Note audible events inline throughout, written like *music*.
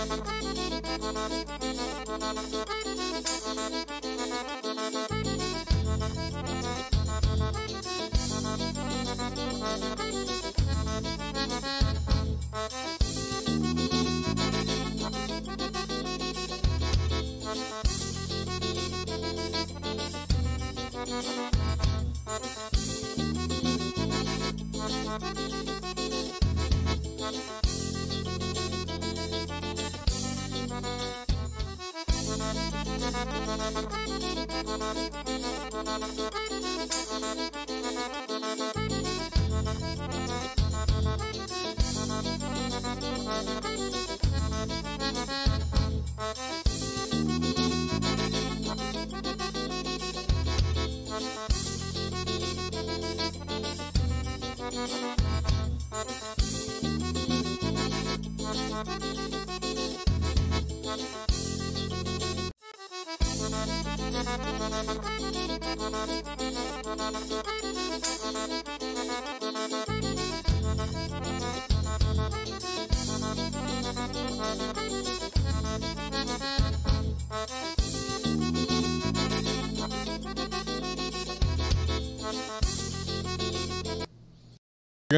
Thank you. Thank you.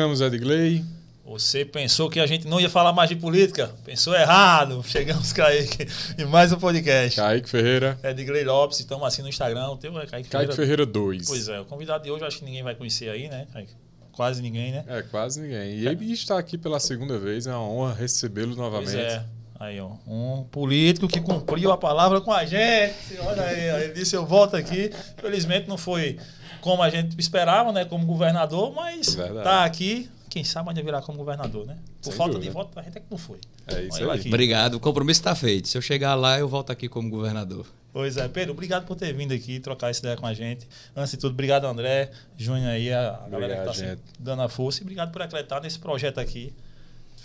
chegamos, Edgley. Você pensou que a gente não ia falar mais de política? Pensou errado. *laughs* Chegamos, Kaique, em mais um podcast. Kaique Ferreira. Edgley Lopes, estamos assim no Instagram. O teu é Kaique, Ferreira 2. Pois é, o convidado de hoje acho que ninguém vai conhecer aí, né, Kaique? Quase ninguém, né? É, quase ninguém. E ele é. está aqui pela segunda vez, é uma honra recebê-lo novamente. Pois é. Aí, ó. Um político que cumpriu a palavra com a gente. Olha aí, ó. ele disse: eu volto aqui. Felizmente não foi como a gente esperava, né? Como governador, mas é Verdade. tá aqui. Quem sabe ainda virar como governador, né? Por Sem falta dúvida. de voto, a gente é que não foi. É isso aí. Obrigado, o compromisso está feito. Se eu chegar lá, eu volto aqui como governador. Pois é, Pedro, obrigado por ter vindo aqui trocar essa ideia com a gente. Antes de tudo, obrigado, André, Júnior aí, a obrigado, galera que está dando a força. E obrigado por acreditar nesse projeto aqui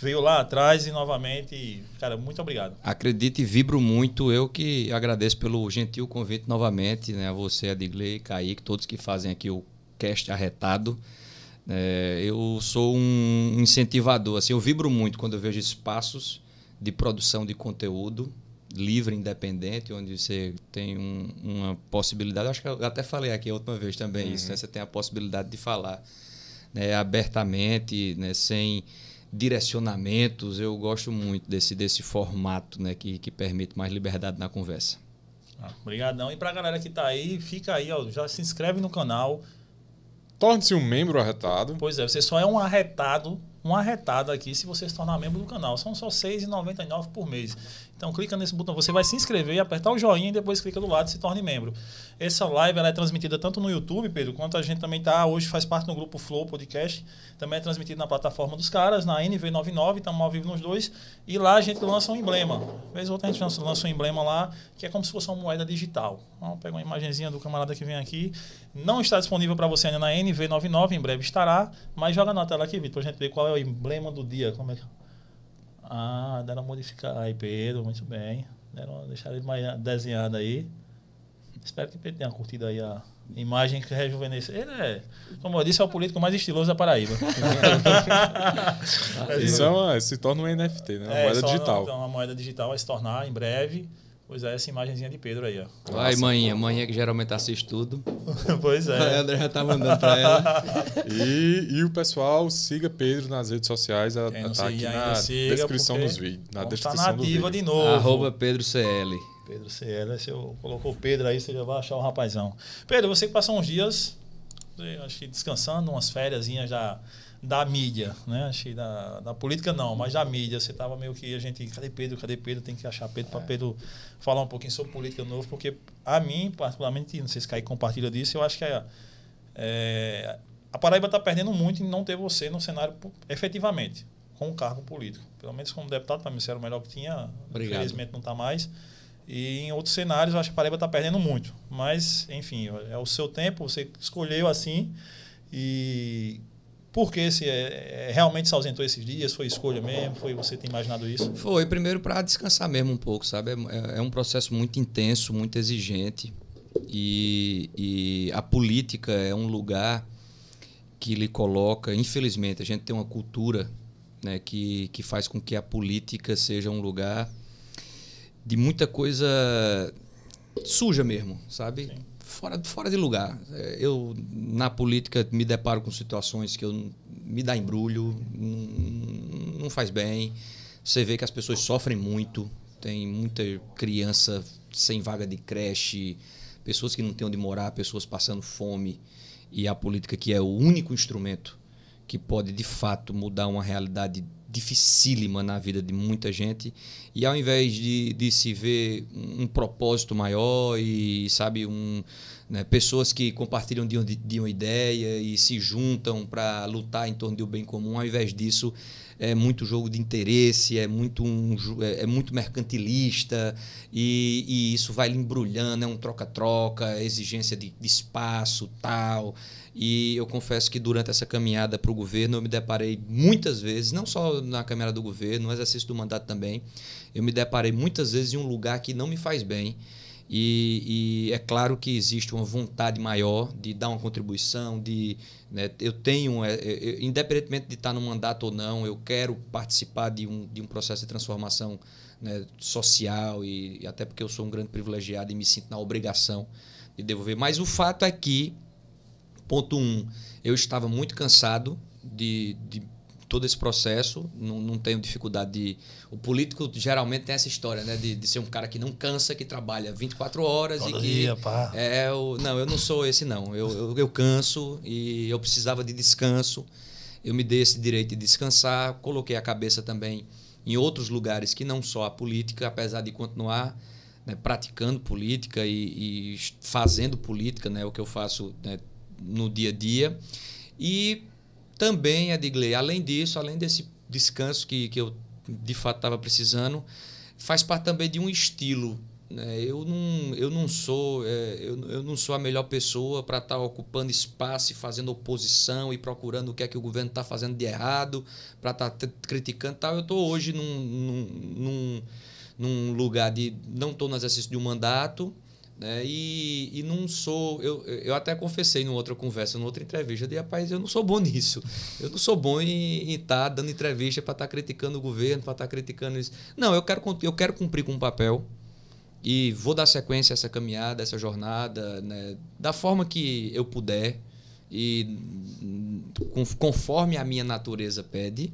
veio lá atrás e novamente, cara, muito obrigado. Acredite e vibro muito. Eu que agradeço pelo gentil convite novamente, né? A você, Adigley, Kaique, todos que fazem aqui o cast arretado. É, eu sou um incentivador, assim, eu vibro muito quando eu vejo espaços de produção de conteúdo livre, independente, onde você tem um, uma possibilidade. Acho que eu até falei aqui a última vez também uhum. isso, né? Você tem a possibilidade de falar né? abertamente, né? sem direcionamentos. Eu gosto muito desse, desse formato né, que, que permite mais liberdade na conversa. Ah, obrigadão. E para a galera que está aí, fica aí, ó, já se inscreve no canal. Torne-se um membro arretado. Pois é, você só é um arretado, um arretado aqui se você se tornar membro do canal. São só R$ 6,99 por mês. Então clica nesse botão, você vai se inscrever, apertar o joinha e depois clica do lado e se torne membro. Essa live ela é transmitida tanto no YouTube, Pedro, quanto a gente também tá hoje faz parte do grupo Flow Podcast, também é transmitida na plataforma dos caras, na NV99, estamos ao vivo nos dois, e lá a gente lança um emblema. Uma vez ou outra a gente lança um emblema lá, que é como se fosse uma moeda digital. Então, pegar uma imagenzinha do camarada que vem aqui. Não está disponível para você ainda na NV99, em breve estará, mas joga na tela aqui, Vitor, a gente ver qual é o emblema do dia, como é que é? Ah, deram modificar. Aí, Pedro, muito bem. Deram, deixaram ele mais desenhado aí. Espero que Pedro tenha curtido aí a imagem que rejuvenesce. Ele é, como eu disse, é o político mais estiloso da Paraíba. *laughs* Isso é uma, se torna um NFT, né? Uma é, moeda digital. Então, uma moeda digital vai se tornar em breve. Pois é, essa imagenzinha de Pedro aí, ó. Vai, Nossa, manhinha. Manhinha que geralmente assiste tudo. *laughs* pois é. é. A André já tá mandando para ela. *laughs* e, e o pessoal, siga Pedro nas redes sociais. A, tá aqui na descrição dos vídeos. Na tá descrição tá nativa de novo. Arroba Pedro CL. Pedro CL. Se eu colocou Pedro aí, você já vai achar o rapazão. Pedro, você que passou uns dias, eh, acho que descansando, umas férias da da mídia, né? Achei da, da política não, mas da mídia. Você tava meio que a gente, cadê Pedro? Cadê Pedro? Tem que achar Pedro para é. Pedro falar um pouquinho sobre política novo, porque a mim, particularmente, não sei se cair compartilha disso, eu acho que é, é a Paraíba está perdendo muito em não ter você no cenário efetivamente, com o cargo político. Pelo menos como deputado, para mim, era o melhor que tinha. Obrigado. Infelizmente não está mais. E em outros cenários, eu acho que a Paraíba está perdendo muito. Mas, enfim, é o seu tempo, você escolheu assim. E por que se é, é, realmente se ausentou esses dias? Foi escolha mesmo? Foi você ter imaginado isso? Foi, primeiro para descansar mesmo um pouco, sabe? É, é, é, um processo muito intenso, muito exigente. E, e a política é um lugar que lhe coloca, infelizmente, a gente tem uma cultura né, que, que faz com que a política seja um lugar de muita coisa suja mesmo, sabe? Sim fora, fora de lugar. É, eu, na política, me deparo com situações que eu, me dá embrulho, não, não faz bem. Você vê que as pessoas sofrem muito, tem muita criança sem vaga de creche, pessoas que não têm onde morar, pessoas passando fome. E a política, que é o único instrumento que pode, de fato, mudar uma realidade dificílima na vida de muita gente e ao invés de, de se ver um propósito maior e sabe um né, pessoas que compartilham de, de uma ideia e se juntam para lutar em torno de um bem comum ao invés disso é muito jogo de interesse é muito um, é, é muito mercantilista e, e, isso vai lhe embrulhando é um troca-troca exigência de, de espaço tal e eu confesso que durante essa caminhada para o governo, eu me deparei muitas vezes, não só na caminhada do governo, no exercício do mandato também, eu me deparei muitas vezes em um lugar que não me faz bem. E, e é claro que existe uma vontade maior de dar uma contribuição, de né, eu tenho, é, é, independentemente de estar no mandato ou não, eu quero participar de um, de um processo de transformação né, social e, e até porque eu sou um grande privilegiado e me sinto na obrigação de devolver. Mas o fato é que Ponto um, eu estava muito cansado de, de todo esse processo, não, não, tenho dificuldade de. O político geralmente tem essa história, né? De, de ser um cara que não cansa, que trabalha 24 horas Todo e que. Dia, pá. É, eu, não, eu não sou esse, não. Eu, eu, eu, canso e eu precisava de descanso. Eu me dei esse direito de descansar, coloquei a cabeça também em outros lugares que não só a política, apesar de continuar né, praticando política e, e, fazendo política, né? O que eu faço. Né, no dia a dia. E também, Adigley, além disso, além desse descanso que, que eu de fato estava precisando, faz parte também de um estilo. Né? Eu, não, eu, não sou, é, eu, eu não sou a melhor pessoa para estar tá ocupando espaço e fazendo oposição e procurando o que é que o governo está fazendo de errado, para estar tá criticando tal. Eu estou hoje num, num, num, num lugar de. não estou no exercício de um mandato né? E, e não sou. Eu, eu até confessei numa outra conversa, numa outra entrevista, de rapaz, eu não sou bom *laughs* nisso. Eu não sou bom em estar tá dando entrevista para estar tá criticando o governo, para estar tá criticando isso. Não, eu quero, eu quero cumprir com um papel e vou dar sequência a essa caminhada, a essa jornada, né? da forma que eu puder e conforme a minha natureza pede.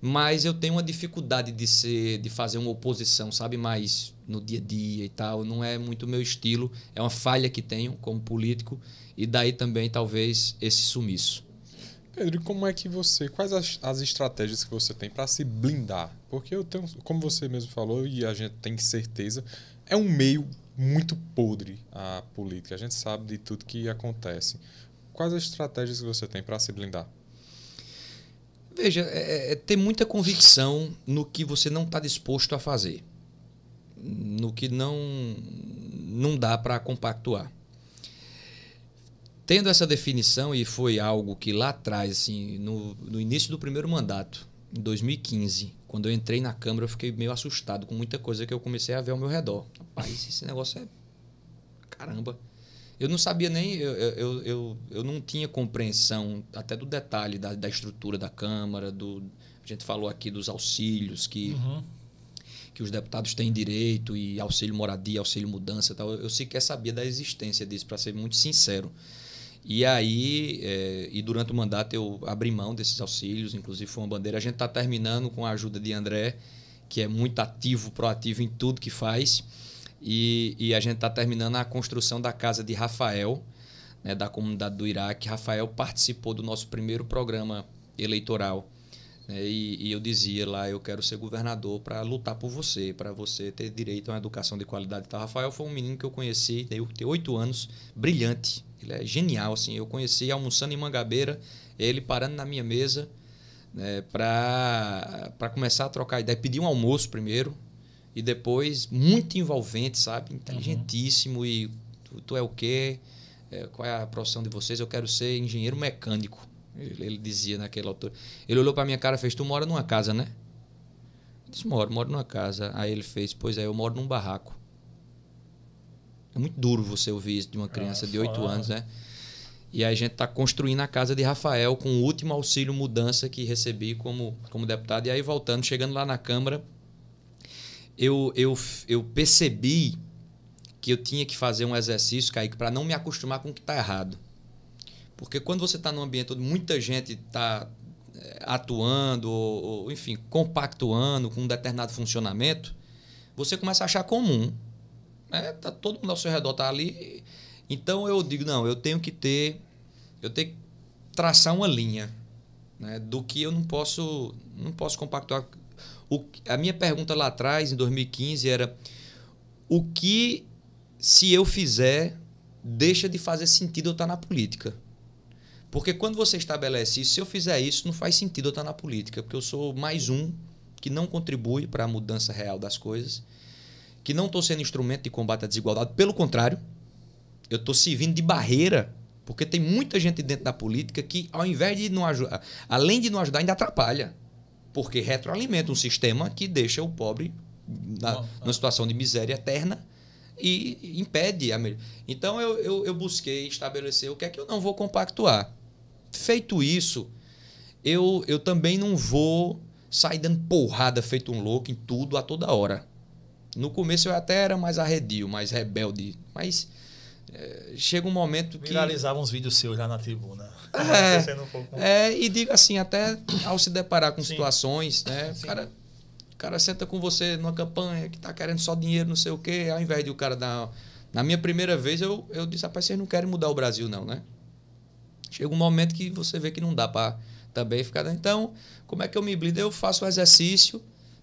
Mas eu tenho uma dificuldade de ser, de fazer uma oposição, sabe? Mais no dia a dia e tal, não é muito meu estilo, é uma falha que tenho como político e daí também talvez esse sumiço. Pedro, como é que você, quais as, as estratégias que você tem para se blindar? Porque eu tenho, como você mesmo falou e a gente tem certeza, é um meio muito podre a política. A gente sabe de tudo que acontece. Quais as estratégias que você tem para se blindar? Veja, é, é, é ter muita convicção no que você não está disposto a fazer no que não, não dá para compactuar. Tendo essa definição, e foi algo que lá atrás, assim, no, no início do primeiro mandato, em 2015, quando eu entrei na Câmara, eu fiquei meio assustado com muita coisa que eu comecei a ver ao meu redor. Rapaz, esse negócio é. Caramba! Eu não sabia nem. Eu, eu, eu, eu não tinha compreensão até do detalhe da, da estrutura da Câmara, do. A gente falou aqui dos auxílios que. Uhum que os deputados têm direito e auxílio moradia, auxílio mudança tal. Eu, sequer sabia da existência disso, para ser muito sincero. E aí, é, e durante o mandato eu abri mão desses auxílios, inclusive foi uma bandeira. A gente está terminando com a ajuda de André, que é muito ativo, proativo em tudo que faz. E, e a gente está terminando a construção da casa de Rafael, né, da comunidade do Iraque. Rafael participou do nosso primeiro programa eleitoral né? e, e, eu dizia lá, eu quero ser governador para lutar por você, para você ter direito a uma educação de qualidade. Então, Rafael foi um menino que eu conheci, tem oito anos, brilhante, ele é genial, assim. Eu conheci almoçando em Mangabeira, ele parando na minha mesa né, para começar a trocar ideia. pedir um almoço primeiro e depois, muito envolvente, sabe? Inteligentíssimo uhum. e tu, tu, é o quê? É, qual é a profissão de vocês? Eu quero ser engenheiro mecânico. Ele, ele dizia naquela altura. Ele olhou para minha cara e fez: Tu mora numa casa, né? Eu disse: Moro, moro numa casa. Aí ele fez: Pois é, eu moro num barraco. É muito duro você ouvir isso de uma criança é, de 8 ah, anos, né? E aí a gente está construindo a casa de Rafael com o último auxílio mudança que recebi como, como deputado. E aí, voltando, chegando lá na Câmara, eu, eu, eu percebi que eu tinha que fazer um exercício, Kaique, para não me acostumar com o que está errado. Porque quando você está num ambiente onde muita gente está eh, atuando, ou, enfim, compactuando com um determinado funcionamento, você começa a achar comum. Né? Tá, todo mundo ao seu redor está ali. Então eu digo, não, eu tenho que ter, eu tenho que traçar uma linha né? do que eu não posso, não posso compactuar. O, a minha pergunta lá atrás, em 2015, era o que se eu fizer deixa de fazer sentido eu estar tá na política? Porque quando você estabelece isso, se eu fizer isso, não faz sentido eu estar na política, porque eu sou mais um que não contribui para a mudança real das coisas, que não estou sendo instrumento de combate à desigualdade, pelo contrário, eu estou servindo de barreira, porque tem muita gente dentro da política que, ao invés de não ajudar, além de não ajudar, ainda atrapalha, porque retroalimenta um sistema que deixa o pobre na, numa é. situação de miséria eterna e impede a melhor. Então eu, eu, eu busquei estabelecer o que é que eu não vou compactuar. Feito isso, eu, eu também não vou sair dando porrada feito um louco em tudo a toda hora. No começo eu até era mais arredio, mais rebelde, mas é, chega um momento que. Viralizava uns vídeos seus lá na tribuna. É, é, é e digo assim, até ao se deparar com Sim. situações, né? Cara, o cara senta com você numa campanha que tá querendo só dinheiro, não sei o quê, ao invés de o cara dar. Na minha primeira vez, eu, eu disse, rapaz, vocês não querem mudar o Brasil, não, né? Chega um momento que você vê que não dá para também ficar. Né? Então, como é que eu me blindo? Eu faço o exercício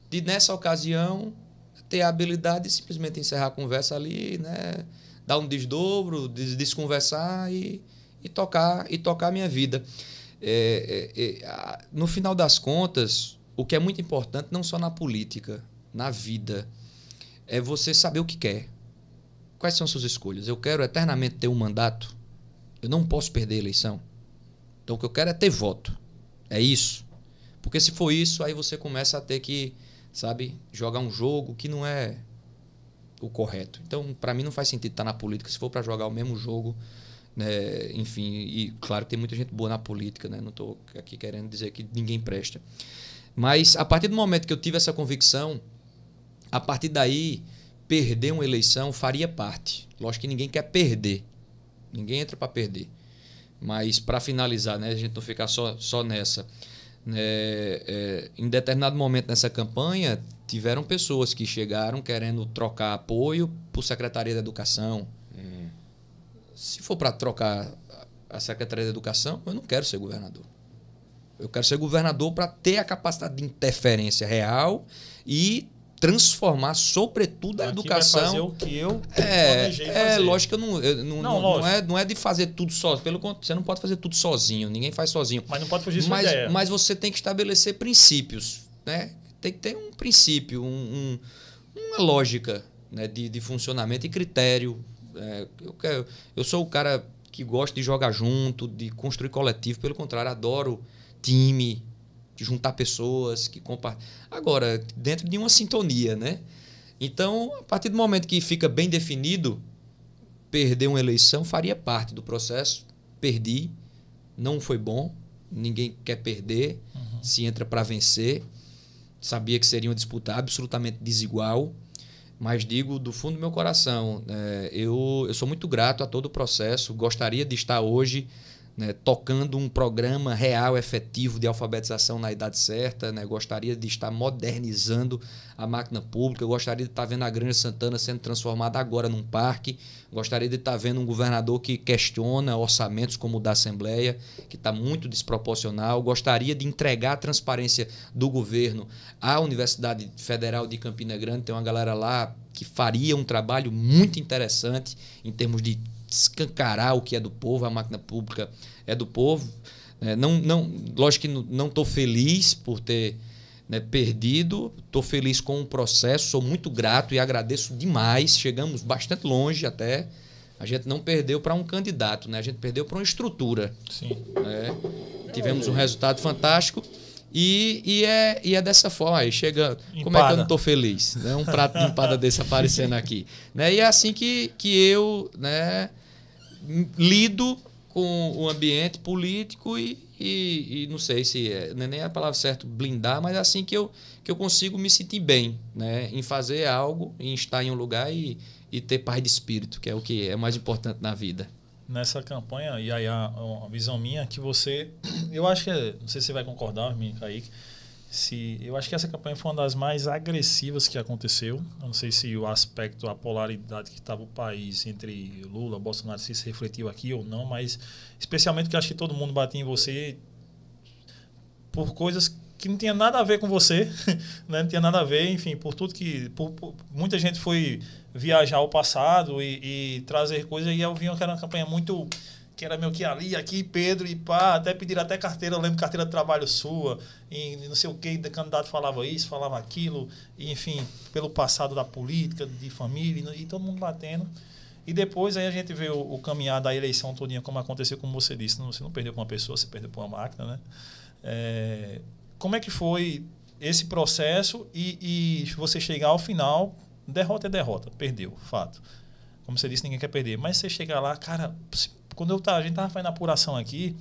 de, nessa ocasião, ter a habilidade de simplesmente encerrar a conversa ali, né? Dar um desdobro, des desconversar e, e tocar e tocar a minha vida. É, é, é, a, no final das contas, o que é muito importante, não só na política, na vida, é você saber o que quer. Quais são suas escolhas? Eu quero eternamente ter um mandato eu não posso perder a eleição. Então o que eu quero é ter voto. É isso. Porque se for isso, aí você começa a ter que, sabe, jogar um jogo que não é o correto. Então, para mim não faz sentido estar na política se for para jogar o mesmo jogo, né? Enfim, e claro que tem muita gente boa na política, né? Não estou aqui querendo dizer que ninguém presta. Mas a partir do momento que eu tive essa convicção, a partir daí perder uma eleição faria parte. Lógico que ninguém quer perder, Ninguém entra para perder. Mas para finalizar, né, a gente não ficar só, só nessa. É, é, em determinado momento nessa campanha, tiveram pessoas que chegaram querendo trocar apoio por Secretaria da Educação. Uhum. Se for para trocar a Secretaria da Educação, eu não quero ser governador. Eu quero ser governador para ter a capacidade de interferência real e transformar, sobretudo, a então, educação. Vai fazer o que eu é, é lógico que eu não, eu, não, não, não, é, não é de fazer tudo só. Pelo contrário, você não pode fazer tudo sozinho, ninguém faz sozinho. Mas não pode fugir mas, ideia. Mas você tem que estabelecer princípios, né? Tem que ter um princípio, um, um, uma lógica né? de, de funcionamento e critério. É, eu, eu sou o cara que gosta de jogar junto, de construir coletivo. Pelo contrário, adoro time, de juntar pessoas que compartilham. Agora, dentro de uma sintonia, né? Então, a partir do momento que fica bem definido, perder uma eleição faria parte do processo. Perdi, não foi bom, ninguém quer perder, uhum. se entra para vencer. Sabia que seria uma disputa absolutamente desigual, mas digo do fundo do meu coração, é, eu, eu sou muito grato a todo o processo, gostaria de estar hoje né, tocando um programa real, efetivo de alfabetização na idade certa. Né, gostaria de estar modernizando a máquina pública. Gostaria de estar vendo a Grande Santana sendo transformada agora num parque. Gostaria de estar vendo um governador que questiona orçamentos como o da Assembleia, que está muito desproporcional. Gostaria de entregar a transparência do governo à Universidade Federal de Campina Grande. Tem uma galera lá que faria um trabalho muito interessante em termos de escancarar o que é do povo, a máquina pública é do povo. É, não, não, lógico que não estou feliz por ter né, perdido, estou feliz com o processo, sou muito grato e agradeço demais. Chegamos bastante longe até. A gente não perdeu para um candidato, né? a gente perdeu para uma estrutura. Sim. Né? Tivemos um resultado fantástico. E, e, é, e é dessa forma aí, chegando. Empada. Como é que eu não estou feliz? Né? Um prato de empada desse aparecendo aqui. Né? E é assim que, que eu né, lido com o ambiente político e, e, e não sei se é, é nem a palavra certa blindar, mas é assim que eu, que eu consigo me sentir bem né? em fazer algo, em estar em um lugar e, e ter paz de espírito, que é o que é mais importante na vida nessa campanha, e aí a, a visão minha é que você. *clears throat* Eu acho que. É, não sei se você vai concordar, Kaique. Se, eu acho que essa campanha foi uma das mais agressivas que aconteceu. Eu não sei se o aspecto, a polaridade que estava o país entre Lula, Bolsonaro, se refletiu aqui ou não, mas especialmente que acho que todo mundo batia em você por coisas que não tinha nada a ver com você, *laughs* né? não tinha nada a ver, enfim, por tudo que. Por, por, muita gente foi viajar ao passado e, e trazer coisas. E eu vi que era uma campanha muito. Que era meio que ali, aqui, Pedro e pá, até pedir até carteira, eu lembro carteira de trabalho sua, e não sei o que, o candidato falava isso, falava aquilo, e, enfim, pelo passado da política, de família, e, e todo mundo batendo. E depois aí a gente vê o, o caminhar da eleição todinha, como aconteceu, como você disse, não, você não perdeu para uma pessoa, você perdeu para uma máquina, né? É, como é que foi esse processo e, e você chegar ao final Derrota é derrota, perdeu, fato. Como você disse, ninguém quer perder. Mas você chega lá, cara, quando eu tava, a gente tava fazendo apuração aqui,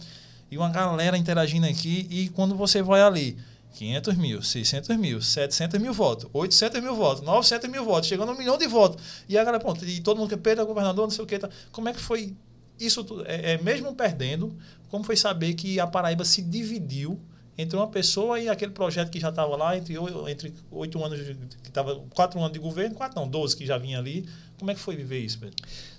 e uma galera interagindo aqui, e quando você vai ali, 500 mil, 600 mil, 700 mil votos, 800 mil votos, 900 mil votos, chegando a um milhão de votos. E a galera, pronto, e todo mundo que perde o governador, não sei o que. Tá. Como é que foi isso? É, é, mesmo perdendo, como foi saber que a Paraíba se dividiu entre uma pessoa e aquele projeto que já estava lá, entre oito anos, que estava quatro anos de governo, quatro não, doze que já vinha ali. Como é que foi viver isso, Pedro?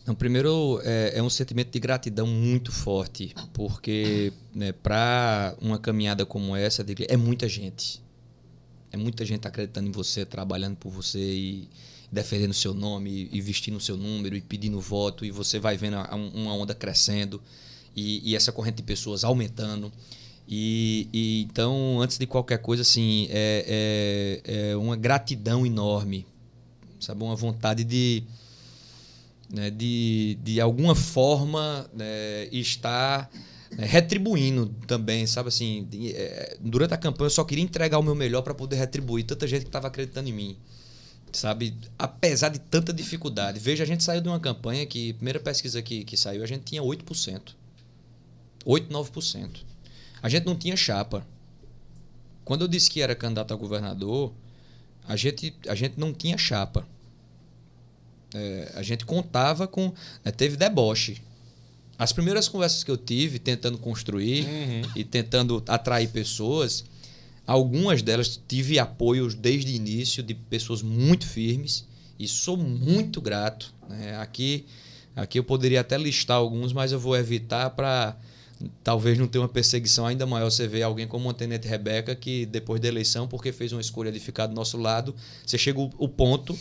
Não, primeiro, é, é um sentimento de gratidão muito forte, porque né, para uma caminhada como essa, é muita gente. É muita gente acreditando em você, trabalhando por você e defendendo o seu nome, e vestindo o seu número, e pedindo voto, e você vai vendo uma onda crescendo, e, e essa corrente de pessoas aumentando. E, e, então, antes de qualquer coisa, assim, é, é, é, uma gratidão enorme, sabe? Uma vontade de, né, de, de alguma forma, né, estar né, retribuindo também, sabe? Assim, de, é, durante a campanha eu só queria entregar o meu melhor para poder retribuir tanta gente que estava acreditando em mim, sabe? Apesar de tanta dificuldade. Veja, a gente saiu de uma campanha que, primeira pesquisa que, que saiu, a gente tinha 8%. 8, 9%. A gente não tinha chapa. Quando eu disse que era candidato a governador, a gente, a gente não tinha chapa. É, a gente contava com. É, teve deboche. As primeiras conversas que eu tive tentando construir uhum. e tentando atrair pessoas, algumas delas tive apoio desde o início de pessoas muito firmes e sou muito grato. Né? Aqui, aqui eu poderia até listar alguns, mas eu vou evitar para talvez não tenha uma perseguição ainda maior. Você vê alguém como a Tenente Rebeca, que depois da eleição, porque fez uma escolha de ficar do nosso lado, você chega o ponto,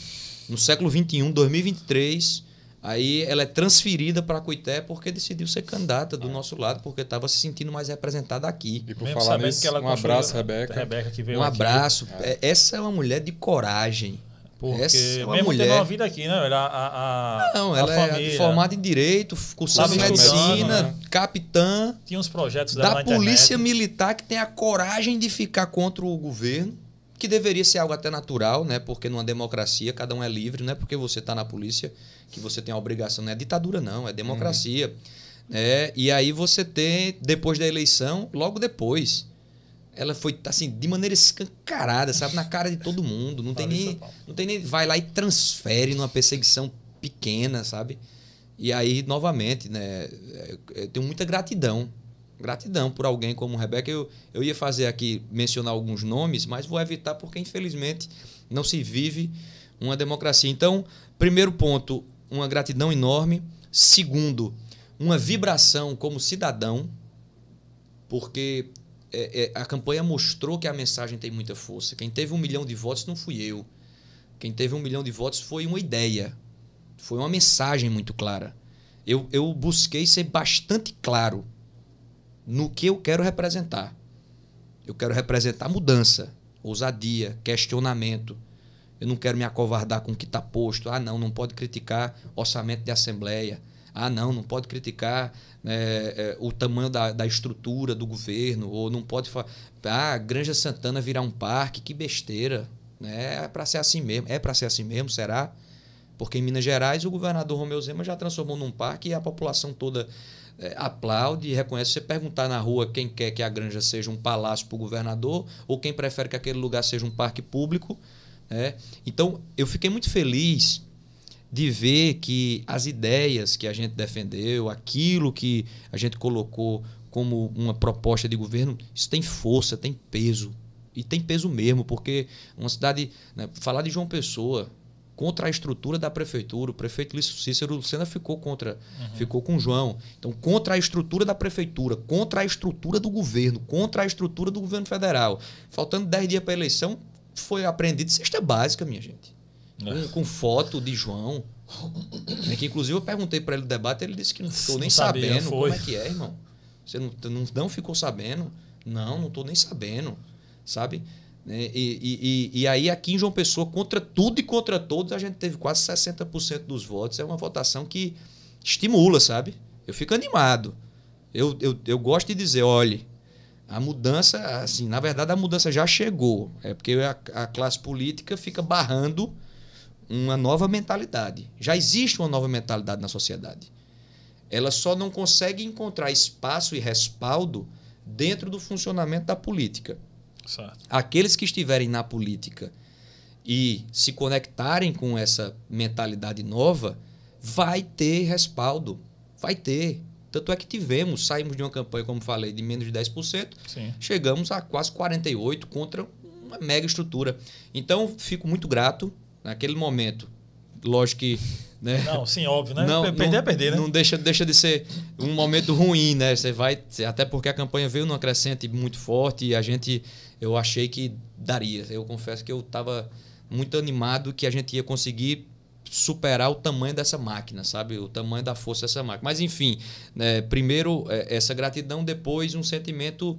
no século XXI, 2023, aí ela é transferida para Cuité porque decidiu ser candidata do ah. nosso lado, porque estava se sentindo mais representada aqui. E por Mesmo falar nisso, um abraço, Rebeca. Rebeca um aqui. abraço. É. Essa é uma mulher de coragem. Porque a é uma mesmo mulher. tendo uma vida aqui, né? Ela, a, a, não, ela é formada em Direito, cursava medicina, né? capitã. Tinha uns projetos da polícia militar que tem a coragem de ficar contra o governo, que deveria ser algo até natural, né? Porque numa democracia cada um é livre, não é porque você está na polícia que você tem a obrigação. Não é ditadura, não, é democracia. Hum. É, e aí você tem, depois da eleição, logo depois ela foi, assim, de maneira escancarada, sabe? Na cara de todo mundo. Não tem, nem, não tem nem. Vai lá e transfere numa perseguição pequena, sabe? E aí, novamente, né? É, eu tenho muita gratidão. Gratidão por alguém como Rebeca. Eu, eu ia fazer aqui mencionar alguns nomes, mas vou evitar porque, infelizmente, não se vive uma democracia. Então, primeiro ponto, uma gratidão enorme. Segundo, uma vibração como cidadão, porque é, é, a campanha mostrou que a mensagem tem muita força. Quem teve um milhão de votos não fui eu. Quem teve um milhão de votos foi uma ideia, foi uma mensagem muito clara. Eu, eu busquei ser bastante claro no que eu quero representar. Eu quero representar mudança, ousadia, questionamento. Eu não quero me acovardar com o que está posto. Ah, não, não pode criticar orçamento de assembleia ah, não, não pode criticar é, é, o tamanho da, da, estrutura do governo, ou não pode falar, ah, Granja Santana virar um parque, que besteira. Né, é para ser assim mesmo, é para ser assim mesmo, será? Porque em Minas Gerais o governador Romeu Zema já transformou num parque e a população toda é, aplaude e reconhece. Você perguntar na rua quem quer que a granja seja um palácio para o governador ou quem prefere que aquele lugar seja um parque público. Né? Então, eu fiquei muito feliz de ver que as ideias que a gente defendeu, aquilo que a gente colocou como uma proposta de governo, isso tem força, tem peso. E tem peso mesmo, porque uma cidade. Né, falar de João Pessoa contra a estrutura da prefeitura, o prefeito Cícero Lucena ficou contra, uhum. ficou com João. Então, contra a estrutura da prefeitura, contra a estrutura do governo, contra a estrutura do governo federal. Faltando 10 dias para a eleição, foi apreendido cesta básica, minha gente com, com, foto de João. É que, inclusive, eu perguntei para ele no debate, ele disse que não ficou não nem sabia, sabendo foi. como é que é, irmão. Você não, não, não ficou sabendo? Não, não estou nem sabendo, sabe? Né, e, e, e, aí, aqui em João Pessoa, contra tudo e contra todos, a gente teve quase 60% dos votos. É uma votação que estimula, sabe? Eu fico animado. Eu, eu, eu gosto de dizer: olhe, a mudança, assim, na verdade, a mudança já chegou. É porque a, a classe política fica barrando uma nova mentalidade. Já existe uma nova mentalidade na sociedade. Ela só não consegue encontrar espaço e respaldo dentro do funcionamento da política. Certo. Aqueles que estiverem na política e se conectarem com essa mentalidade nova, vai ter respaldo. Vai ter. Tanto é que tivemos, saímos de uma campanha, como falei, de menos de 10%, Sim. chegamos a quase 48% contra uma mega estrutura. Então, fico muito grato naquele momento. Lógico que. Né? Não, sim, óbvio, né? Não, perder é não, é perder, né? Não deixa, deixa de ser um momento ruim, né? Você vai. Até porque a campanha veio numa crescente muito forte e a gente. Eu achei que daria. Eu confesso que eu estava muito animado que a gente ia conseguir superar o tamanho dessa máquina, sabe? O tamanho da força dessa máquina. Mas, enfim, né? primeiro é, essa gratidão, depois um sentimento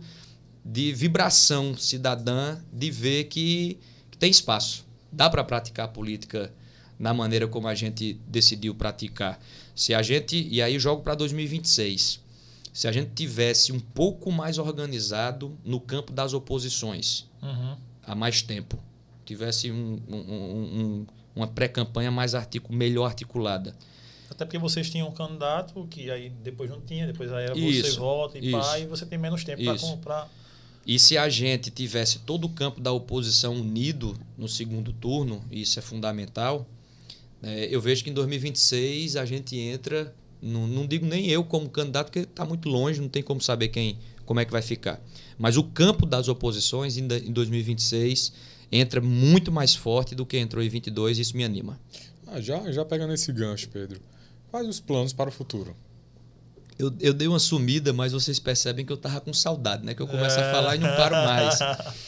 de vibração cidadã de ver que, que tem espaço Dá para praticar política na maneira como a gente decidiu praticar. Se a gente, e aí jogo para 2026, se a gente tivesse um pouco mais organizado no campo das oposições uhum. há mais tempo, tivesse um, um, um, uma pré-campanha mais articu melhor articulada. Até porque vocês tinham um candidato que aí depois não tinha, depois aí era isso, você volta e isso, pá, e você tem menos tempo para comprar. E se a gente tivesse todo o campo da oposição unido no segundo turno, isso é fundamental, né, eu vejo que em 2026 a gente entra, não, não digo nem eu como candidato, porque está muito longe, não tem como saber quem, como é que vai ficar. Mas o campo das oposições em 2026 entra muito mais forte do que entrou em 2022 e isso me anima. Ah, já, já pegando esse gancho, Pedro, quais os planos para o futuro? eu, eu dei uma sumida, mas vocês percebem que eu tava com saudade, né? Que eu começo a falar e não paro mais. *laughs*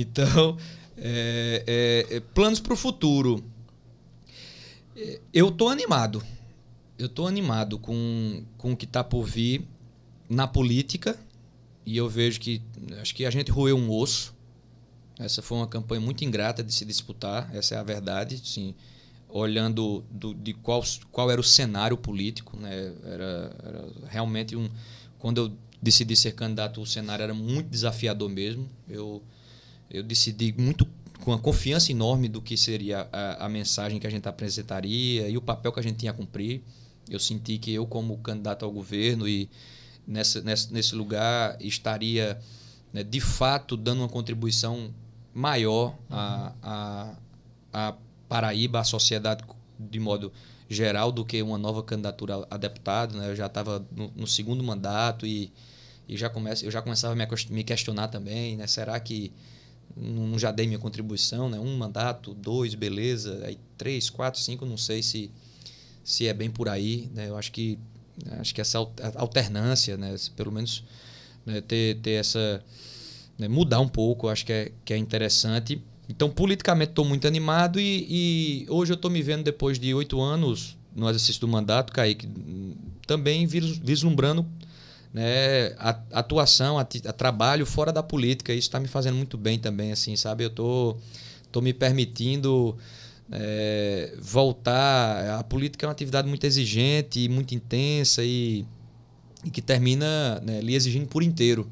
Então, é, é, é planos para o futuro. É, eu estou animado. Eu estou animado com, com o que está por vir na política. E eu vejo que acho que a gente roeu um osso. Essa foi uma campanha muito ingrata de se disputar, essa é a verdade. Sim, olhando do, de qual, qual era o cenário político. Né? Era, era realmente um. Quando eu decidi ser candidato, o cenário era muito desafiador mesmo. Eu, eu decidi muito com a confiança enorme do que seria a, a mensagem que a gente apresentaria e o papel que a gente tinha a cumprir. Eu senti que eu, como candidato ao governo e nessa, nessa nesse lugar, estaria né, de fato dando uma contribuição maior à uhum. a, a, a Paraíba, a sociedade de modo geral, do que uma nova candidatura a deputado. Né? Eu já estava no, no, segundo mandato e, e já comece, eu já começava a me, questionar também, né? será que não já dei minha contribuição, né? Um mandato, dois, beleza, aí três, quatro, cinco, não sei se se é bem por aí, né? Eu acho que acho que essa alternância, né? Pelo menos né? ter ter essa né? mudar um pouco, acho que é que é interessante. Então, politicamente, estou muito animado e, e hoje eu estou me vendo, depois de oito anos no exercício do mandato, Kaique, também vislumbrando né, atuação, ati trabalho fora da política. Isso está me fazendo muito bem também, assim, sabe? Eu tô, tô me permitindo é, voltar. A política é uma atividade muito exigente, muito intensa e, e que termina né, lhe exigindo por inteiro.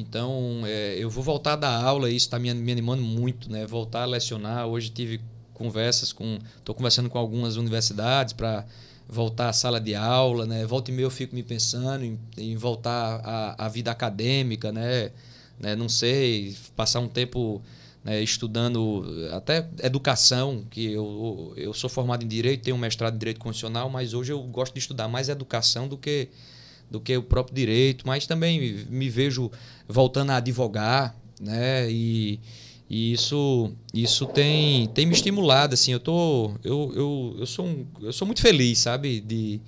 Então, é, eu vou voltar da aula e isso está me, me animando muito, né? Voltar a lecionar. Hoje tive conversas com. Estou conversando com algumas universidades para voltar à sala de aula, né? Volta e meia eu fico me pensando em, em voltar à, à, vida acadêmica, né? né? Não sei, passar um tempo né, estudando até educação, que eu, eu sou formado em Direito, tenho um mestrado em Direito Constitucional, mas hoje eu gosto de estudar mais educação do que do que o próprio direito, mas também me vejo voltando a advogar, né? E, e isso, isso tem, tem me estimulado, assim, eu tô, eu, eu, eu sou um, eu sou muito feliz, sabe, de,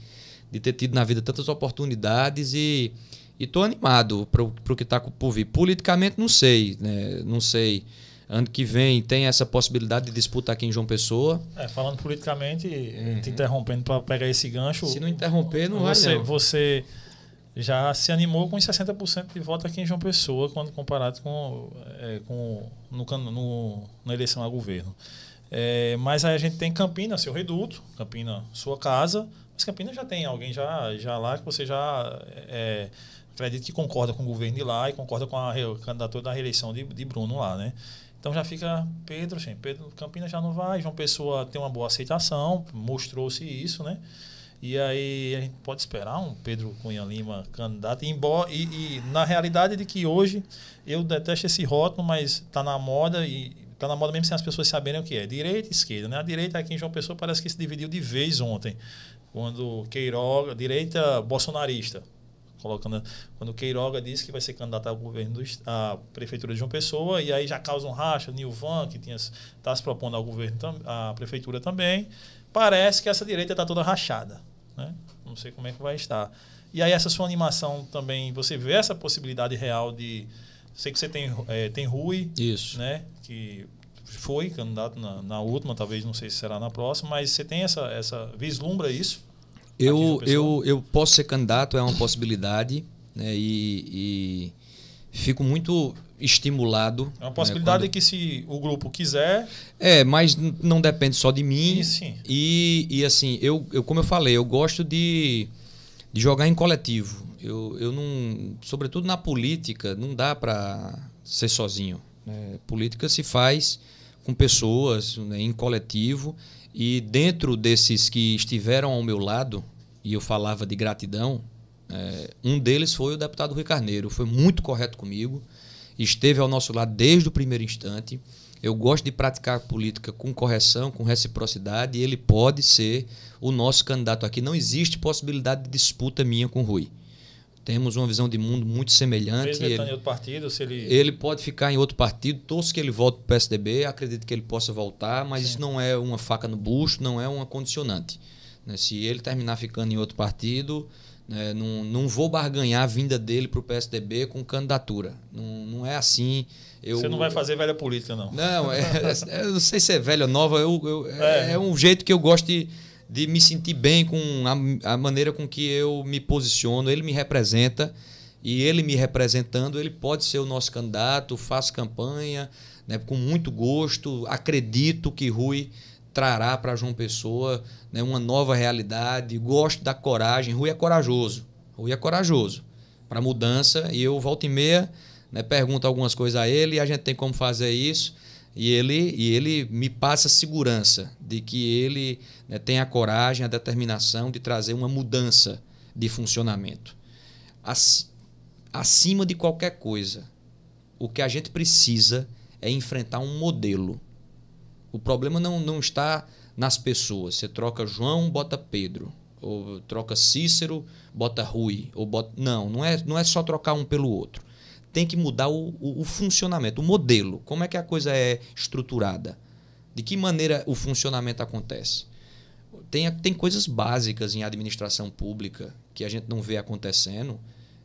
de ter tido na vida tantas oportunidades e e tô animado para o que está por vir. Politicamente não sei, né? Não sei. Ano que vem tem essa possibilidade de disputa aqui em João Pessoa. É, falando politicamente, uhum. te interrompendo para pegar esse gancho. Se não interromper, não você, vai. Você já se animou com 60% de voto aqui em João Pessoa, quando comparado com, é, com no, no, na eleição a governo. É, mas aí a gente tem Campina, seu reduto, Campina, sua casa, mas Campina já tem alguém já, já lá que você já é, acredita que concorda com o governo de lá e concorda com a candidatura da reeleição de, de Bruno lá, né? Então já fica Pedro, gente, Pedro Campina já não vai, João Pessoa tem uma boa aceitação, mostrou-se isso, né? E aí a gente pode esperar um Pedro Cunha Lima candidato, embora e, e na realidade de que hoje eu detesto esse rótulo, mas está na moda e está na moda mesmo sem as pessoas saberem o que é, direita e esquerda, né? A direita aqui em João Pessoa parece que se dividiu de vez ontem, quando Queiroga, direita bolsonarista, colocando quando Queiroga disse que vai ser candidato ao governo do, à prefeitura de João Pessoa e aí já causa um racha, Nilvan que tinha está se propondo ao governo à prefeitura também, parece que essa direita está toda rachada né? Não sei como é que vai estar. E aí essa sua animação também, você vê essa possibilidade real de... Sei que você tem, é, tem Rui, Isso. né? Que foi candidato na, na, última, talvez não sei se será na próxima, mas você tem essa, essa vislumbra é isso? Eu, eu, eu posso ser candidato, é uma possibilidade, né? E, e fico muito estimulado. É uma né, possibilidade né, quando... que se o grupo quiser. É, mas não depende só de mim. Sim, E, e assim, eu, eu, como eu falei, eu gosto de, de jogar em coletivo. Eu, eu não. Sobretudo na política, não dá para ser sozinho. Né? Política se faz com pessoas, né, em coletivo. E dentro desses que estiveram ao meu lado, e eu falava de gratidão, é, um deles foi o deputado Rui Carneiro. Foi muito correto comigo esteve ao nosso lado desde o primeiro instante. Eu gosto de praticar política com correção, com reciprocidade, e ele pode ser o nosso candidato aqui. Não existe possibilidade de disputa minha com o Rui. Temos uma visão de mundo muito semelhante. Ele, ele, partido, se ele... ele pode ficar em outro partido, torço que ele volte para o PSDB, acredito que ele possa voltar, mas Sim. isso não é uma faca no bucho, não é uma condicionante. Né? Se ele terminar ficando em outro partido, é, não, não vou barganhar a vinda dele para o PSDB com candidatura. Não, não é assim. Eu, Você não vai fazer velha política, não. Não, é, é, é eu não sei se é velha ou nova. Eu, eu é, é. é. um jeito que eu gosto de, de me sentir bem com a, a maneira com que eu me posiciono. Ele me representa e ele me representando, ele pode ser o nosso candidato. Faço campanha né, com muito gosto. Acredito que Rui trará para João Pessoa né, uma nova realidade. Gosto da coragem. Rui é corajoso. Rui é corajoso para mudança. E eu volto e meia, né, pergunto algumas coisas a ele. E a gente tem como fazer isso. E ele, e ele me passa segurança de que ele né, tem a coragem, a determinação de trazer uma mudança de funcionamento. Acima de qualquer coisa, o que a gente precisa é enfrentar um modelo o problema não, não está nas pessoas. Você troca João, bota Pedro. Ou troca Cícero, bota Rui. Ou bota... Não, não é, não é só trocar um pelo outro. Tem que mudar o, o, o funcionamento, o modelo. Como é que a coisa é estruturada? De que maneira o funcionamento acontece? Tem, tem coisas básicas em administração pública que a gente não vê acontecendo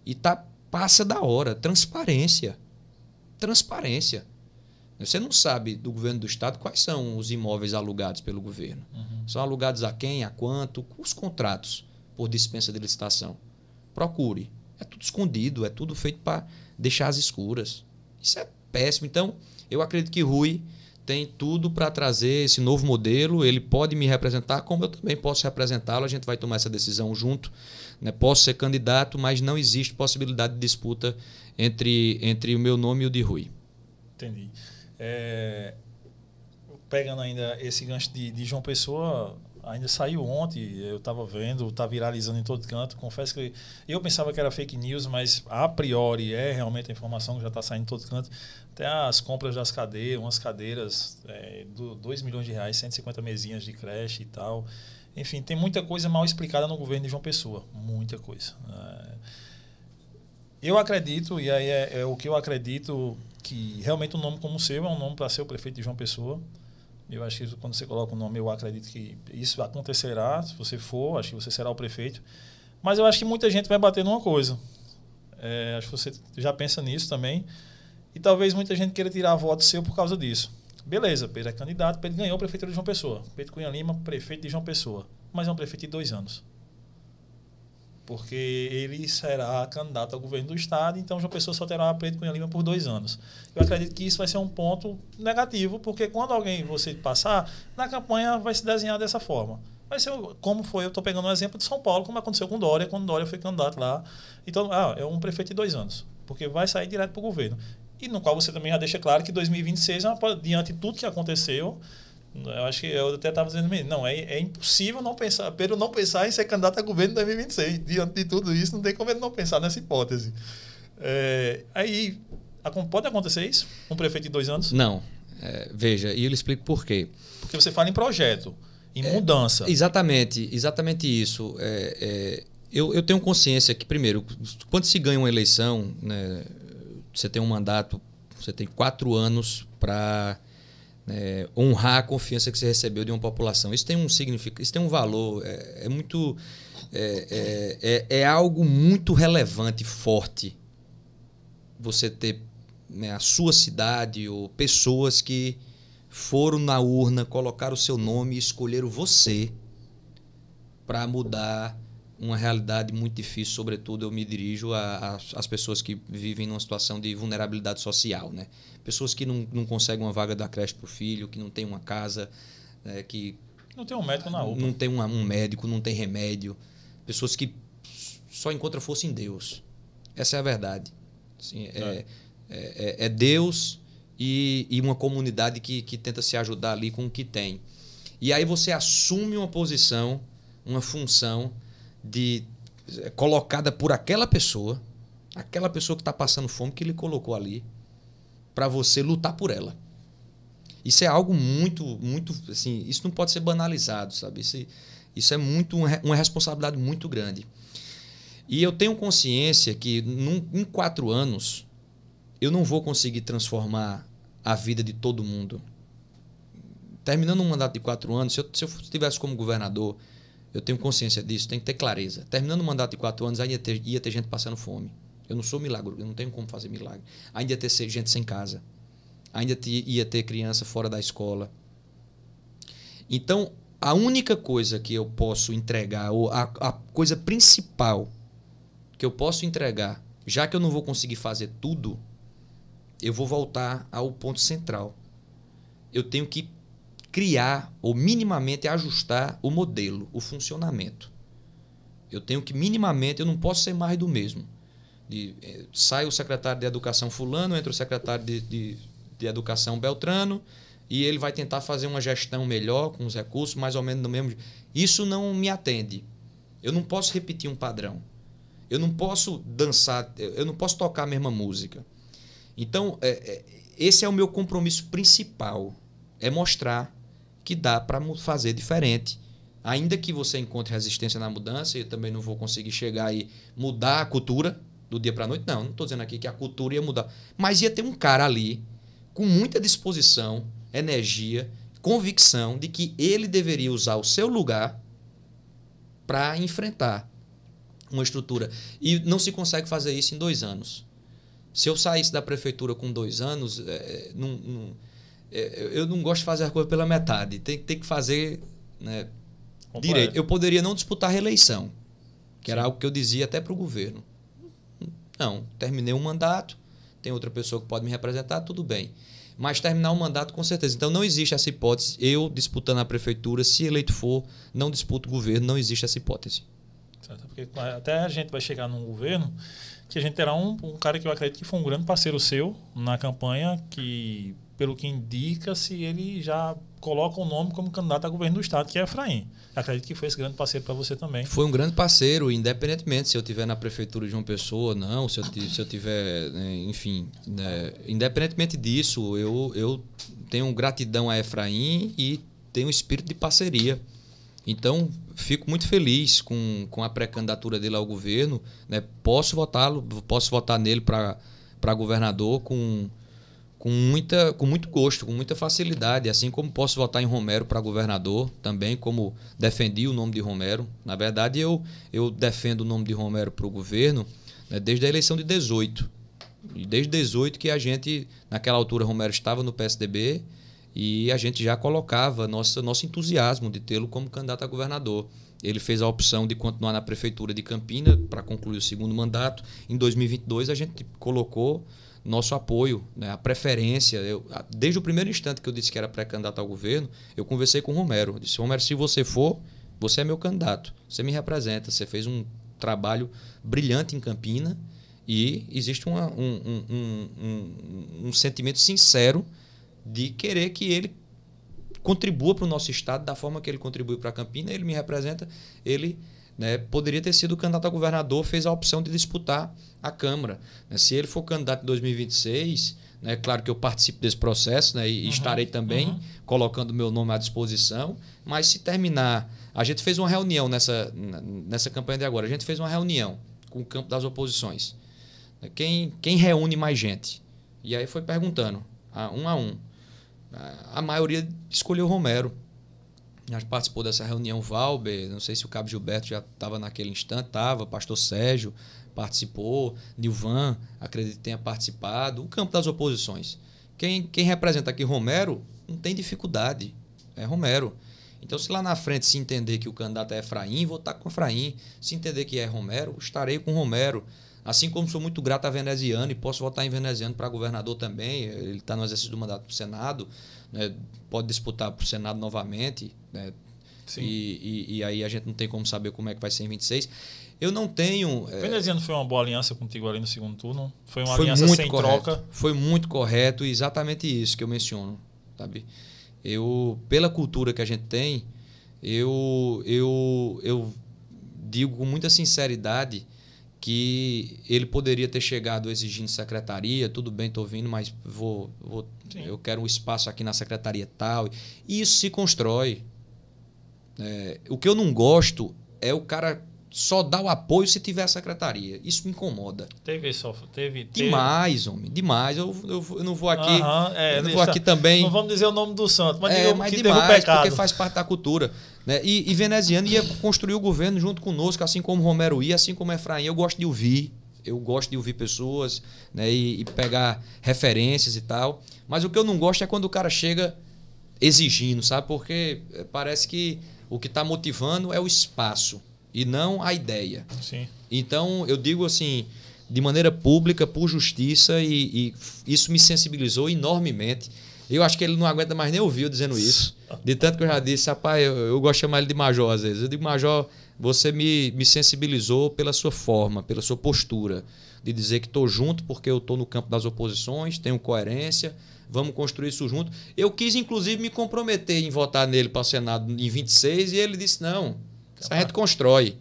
e tá, passa da hora. Transparência. Transparência você não sabe do governo do estado quais são os imóveis alugados pelo governo. Uhum. São alugados a quem, a quanto, os contratos por dispensa de licitação. Procure. É tudo escondido, é tudo feito para deixar as escuras. Isso é péssimo. Então, eu acredito que Rui tem tudo para trazer esse novo modelo. Ele pode me representar, como eu também posso representá-lo. A gente vai tomar essa decisão junto. Né? Posso ser candidato, mas não existe possibilidade de disputa entre, entre o meu nome e o de Rui. Entendi. É, pegando ainda esse gancho de, de João Pessoa, ainda saiu ontem, eu estava vendo, está viralizando em todo canto. Confesso que eu pensava que era fake news, mas a priori é realmente a informação que já está saindo em todo canto. Até as compras das cadeiras, umas cadeiras, é, 2 milhões de reais, 150 mesinhas de creche e tal. Enfim, tem muita coisa mal explicada no governo de João Pessoa, muita coisa. É, eu acredito, e aí é, é o que eu acredito que realmente um nome como o seu é um nome para ser o prefeito de João Pessoa. Eu acho que quando você coloca o um nome, eu acredito que isso acontecerá. Se você for, acho que você será o prefeito. Mas eu acho que muita gente vai bater numa coisa. É, acho que você já pensa nisso também. E talvez muita gente queira tirar voto seu por causa disso. Beleza, Pedro é candidato, Pedro ganhou a prefeitura de João Pessoa. Pedro Cunha Lima, prefeito de João Pessoa. Mas é um prefeito de dois anos porque ele será candidato ao governo do Estado, então João Pessoa só terá Preto Cunha Lima por dois anos. Eu acredito que isso vai ser um ponto negativo, porque quando alguém você passar, na campanha vai se desenhar dessa forma. Vai ser como foi, eu estou pegando um exemplo de São Paulo, como aconteceu com Dória, quando Dória foi candidato lá. Então, ah, é um prefeito de dois anos, porque vai sair direto para o governo. E no qual você também já deixa claro que 2026, é diante de tudo que aconteceu, eu acho que eu até estava dizendo, não, é, é impossível não pensar, Pedro não pensar em ser candidato a governo em 2026. Diante de tudo isso, não tem como ele não pensar nessa hipótese. É, aí, pode acontecer isso? Um prefeito de dois anos? Não. É, veja, e eu lhe explico por quê. Porque você fala em projeto, em é, mudança. Exatamente, exatamente isso. É, é, eu, eu tenho consciência que, primeiro, quando se ganha uma eleição, né, você tem um mandato, você tem quatro anos para é, honrar a confiança que você recebeu de uma população. Isso tem um significado, isso tem um valor, é, é muito. É é, é, é, algo muito relevante, forte. Você ter né, a sua cidade ou pessoas que foram na urna, colocaram o seu nome e escolheram você para mudar uma realidade muito difícil, sobretudo eu me dirijo às pessoas que vivem numa situação de vulnerabilidade social, né? Pessoas que não, não conseguem uma vaga da creche para o filho, que não tem uma casa, é, que... Não tem um médico na UPA. Não tem um médico, não tem remédio. Pessoas que só encontram força em Deus. Essa é a verdade. Assim, é é. é, é. é, Deus e, e uma comunidade que, que tenta se ajudar ali com o que tem. E aí você assume uma posição, uma função de eh, colocada por aquela pessoa, aquela pessoa que está passando fome que ele colocou ali, para você lutar por ela. Isso é algo muito, muito, assim, isso não pode ser banalizado, sabe? Isso, isso é muito uma responsabilidade muito grande. E eu tenho consciência que num, em quatro anos eu não vou conseguir transformar a vida de todo mundo. Terminando um mandato de quatro anos, se eu, se eu tivesse como governador eu tenho consciência disso, tem que ter clareza. Terminando o mandato de quatro anos, ainda ia ter, ia ter gente passando fome. Eu não sou milagre, eu não tenho como fazer milagre. Ainda ia ter gente sem casa. Ainda ia ter criança fora da escola. Então, a única coisa que eu posso entregar, ou a, a coisa principal que eu posso entregar, já que eu não vou conseguir fazer tudo, eu vou voltar ao ponto central. Eu tenho que criar ou minimamente ajustar o modelo, o funcionamento. Eu tenho que minimamente, eu não posso ser mais do mesmo. De, é, sai o secretário de Educação Fulano, entra o secretário de, de, de Educação Beltrano, e ele vai tentar fazer uma gestão melhor, com os recursos, mais ou menos no mesmo. Isso não me atende. Eu não posso repetir um padrão. Eu não posso dançar, eu não posso tocar a mesma música. Então, é, é, esse é o meu compromisso principal: é mostrar que dá para fazer diferente. Ainda que você encontre resistência na mudança, eu também não vou conseguir chegar e mudar a cultura do dia para noite, não. Não estou dizendo aqui que a cultura ia mudar. Mas ia ter um cara ali com muita disposição, energia, convicção de que ele deveria usar o seu lugar para enfrentar uma estrutura. E não se consegue fazer isso em dois anos. Se eu saísse da prefeitura com dois anos, é, é não, não é, eu não gosto de fazer a coisa pela metade. Tem, tem que fazer né, direito. Eu poderia não disputar reeleição, que Sim. era algo que eu dizia até para o governo. Não, terminei um mandato, tem outra pessoa que pode me representar, tudo bem. Mas terminar o um mandato com certeza. Então não existe essa hipótese. Eu disputando a prefeitura, se eleito for, não disputo o governo, não existe essa hipótese. Certo, porque até a gente vai chegar num governo que a gente terá um, um cara que eu acredito que foi um grande parceiro seu na campanha, que pelo que indica-se, ele já coloca o nome como candidato a governo do Estado, que é Efraim. Acredito que foi esse grande parceiro para você também. Foi um grande parceiro, independentemente se eu tiver na prefeitura de uma pessoa ou não, se eu, se eu tiver, né, enfim, né, independentemente disso, eu, eu tenho gratidão a Efraim e tenho espírito de parceria. Então, fico muito feliz com, com a pré-candidatura dele ao governo. Né? Posso votá-lo, posso votar nele para governador com com, muita, com muito gosto, com muita facilidade. Assim como posso votar em Romero para governador, também como defendi o nome de Romero. Na verdade, eu, eu defendo o nome de Romero para o governo né, desde a eleição de 18. desde 18 que a gente, naquela altura, Romero estava no PSDB e a gente já colocava nosso nosso entusiasmo de tê-lo como candidato a governador. Ele fez a opção de continuar na prefeitura de Campina para concluir o segundo mandato. Em 2022, a gente colocou nosso apoio, né, a preferência. Eu, desde o primeiro instante que eu disse que era pré-candidato ao governo, eu conversei com o Romero. Eu disse, Romero, se você for, você é meu candidato, você me representa, você fez um trabalho brilhante em Campina e existe uma, um, um, um, um sentimento sincero de querer que ele contribua para o nosso estado da forma que ele contribui para Campina, ele me representa, ele né, poderia ter sido candidato a governador, fez a opção de disputar a Câmara. Né? Se ele for candidato em 2026, né, claro que eu participo desse processo né, e uhum, estarei também uhum. colocando meu nome à disposição, mas se terminar. A gente fez uma reunião nessa, nessa campanha de agora, a gente fez uma reunião com o campo das oposições. Né, quem, quem reúne mais gente? E aí foi perguntando, a, um a um. a maioria escolheu Romero. Já participou dessa reunião Valber, não sei se o Cabo Gilberto já estava naquele instante, estava, pastor Sérgio participou, Nilvan, acredito que tenha participado, o campo das oposições. Quem, quem representa aqui Romero não tem dificuldade, é Romero. Então, se lá na frente se entender que o candidato é Efraim, vou estar tá com Efraim. Se entender que é Romero, estarei com Romero. Assim como sou muito grato a veneziano e posso votar em veneziano para governador também, ele está no exercício do mandato para o Senado, né? pode disputar para o Senado novamente, né? e, e, e, aí a gente não tem como saber como é que vai ser em 26. Eu não tenho. É... Veneziano foi uma boa aliança contigo ali no segundo turno? Foi uma foi aliança sem correto. troca? Foi muito correto, exatamente isso que eu menciono, sabe? Eu, pela cultura que a gente tem, eu, eu, eu digo com muita sinceridade que ele poderia ter chegado exigindo secretaria, tudo bem, estou vindo, mas vou, vou eu quero um espaço aqui na secretaria tal. E isso se constrói. É, o que eu não gosto é o cara só dar o apoio se tiver a secretaria. Isso me incomoda. Teve só, teve, teve. demais, homem, demais. Eu, eu, eu não vou aqui, uhum, é, não vou aqui também. Não vamos dizer o nome do santo, mas é, mas que demais, porque faz parte da cultura. Né? E, e veneziano ia construir o governo junto conosco, assim como Romero ia, assim como Efraim. Eu gosto de ouvir, eu gosto de ouvir pessoas né? e, e pegar referências e tal. Mas o que eu não gosto é quando o cara chega exigindo, sabe? Porque eh, parece que o que está motivando é o espaço e não a ideia. Sim. Então, eu digo assim, de maneira pública, por justiça, e, e, isso me sensibilizou enormemente. Eu acho que ele não aguenta mais nem ouvir eu dizendo isso. De tanto que eu já disse, rapaz, eu, eu gosto de chamar ele de major às vezes. Eu digo, major, você me, me sensibilizou pela sua forma, pela sua postura, de dizer que estou junto porque eu estou no campo das oposições, tenho coerência, vamos construir isso junto. Eu quis, inclusive, me comprometer em votar nele para o Senado em 26 e ele disse: não, isso a gente constrói.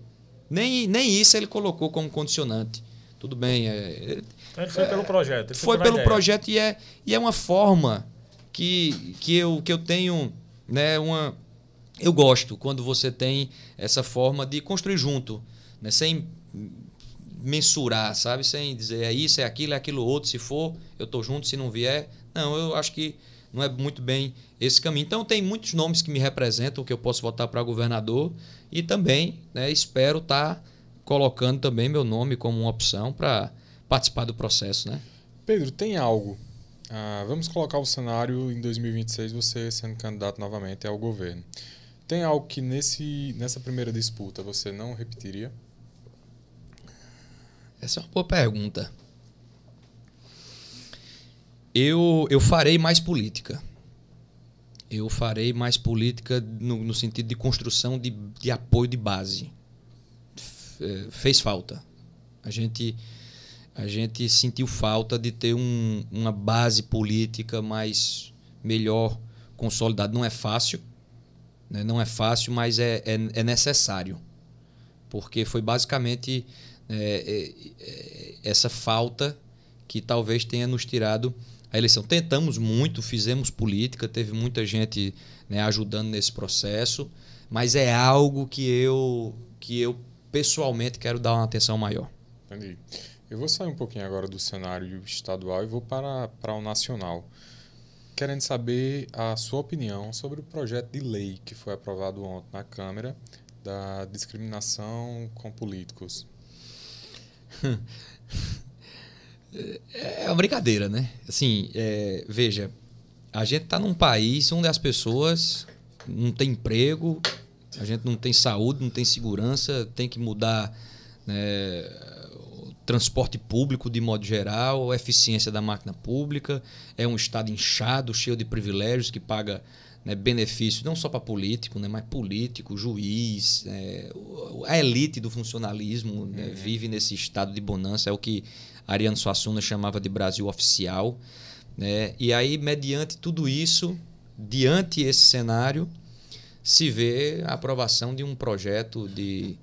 Nem, nem isso ele colocou como condicionante. Tudo bem. É, então ele foi é, pelo projeto. foi pelo ideia. projeto e é, e é uma forma que, que, eu, que eu tenho né, uma eu gosto quando você tem essa forma de construir junto, né, sem mensurar, sabe, sem dizer é isso, é aquilo, é aquilo outro, se for, eu tô junto, se não vier, não, eu acho que não é muito bem esse caminho. Então tem muitos nomes que me representam, que eu posso votar para governador e também, né, espero estar tá colocando também meu nome como uma opção para participar do processo, né? Pedro, tem algo ah, vamos colocar o cenário em 2026 você sendo candidato novamente ao governo. Tem algo que nesse, nessa primeira disputa você não repetiria? Essa é uma boa pergunta. Eu, eu farei mais política. Eu farei mais política no, no sentido de construção de, de apoio de base. F eh, fez falta. A gente a gente sentiu falta de ter um, uma base política mais melhor consolidada. Não é fácil, né? não é fácil, mas é, é, é necessário. Porque foi basicamente é, é, é, essa falta que talvez tenha nos tirado a eleição. Tentamos muito, fizemos política, teve muita gente né, ajudando nesse processo, mas é algo que eu, que eu pessoalmente quero dar uma atenção maior. Entendi. Eu vou sair um pouquinho agora do cenário estadual e vou para, para o nacional. Querendo saber a sua opinião sobre o projeto de lei que foi aprovado ontem na Câmara da discriminação com políticos. *laughs* É uma brincadeira, né? Assim, é, veja, a gente está num país onde as pessoas não têm emprego, a gente não tem saúde, não tem segurança, tem que mudar né, transporte público de modo geral, a eficiência da máquina pública, é um Estado inchado, cheio de privilégios, que paga né, benefícios não só para político, né, mas político, juiz, é, a elite do funcionalismo né, uhum. vive nesse estado de bonança, é o que Ariano Suassuna chamava de Brasil oficial. Né, e aí, mediante tudo isso, diante esse cenário, se vê a aprovação de um projeto de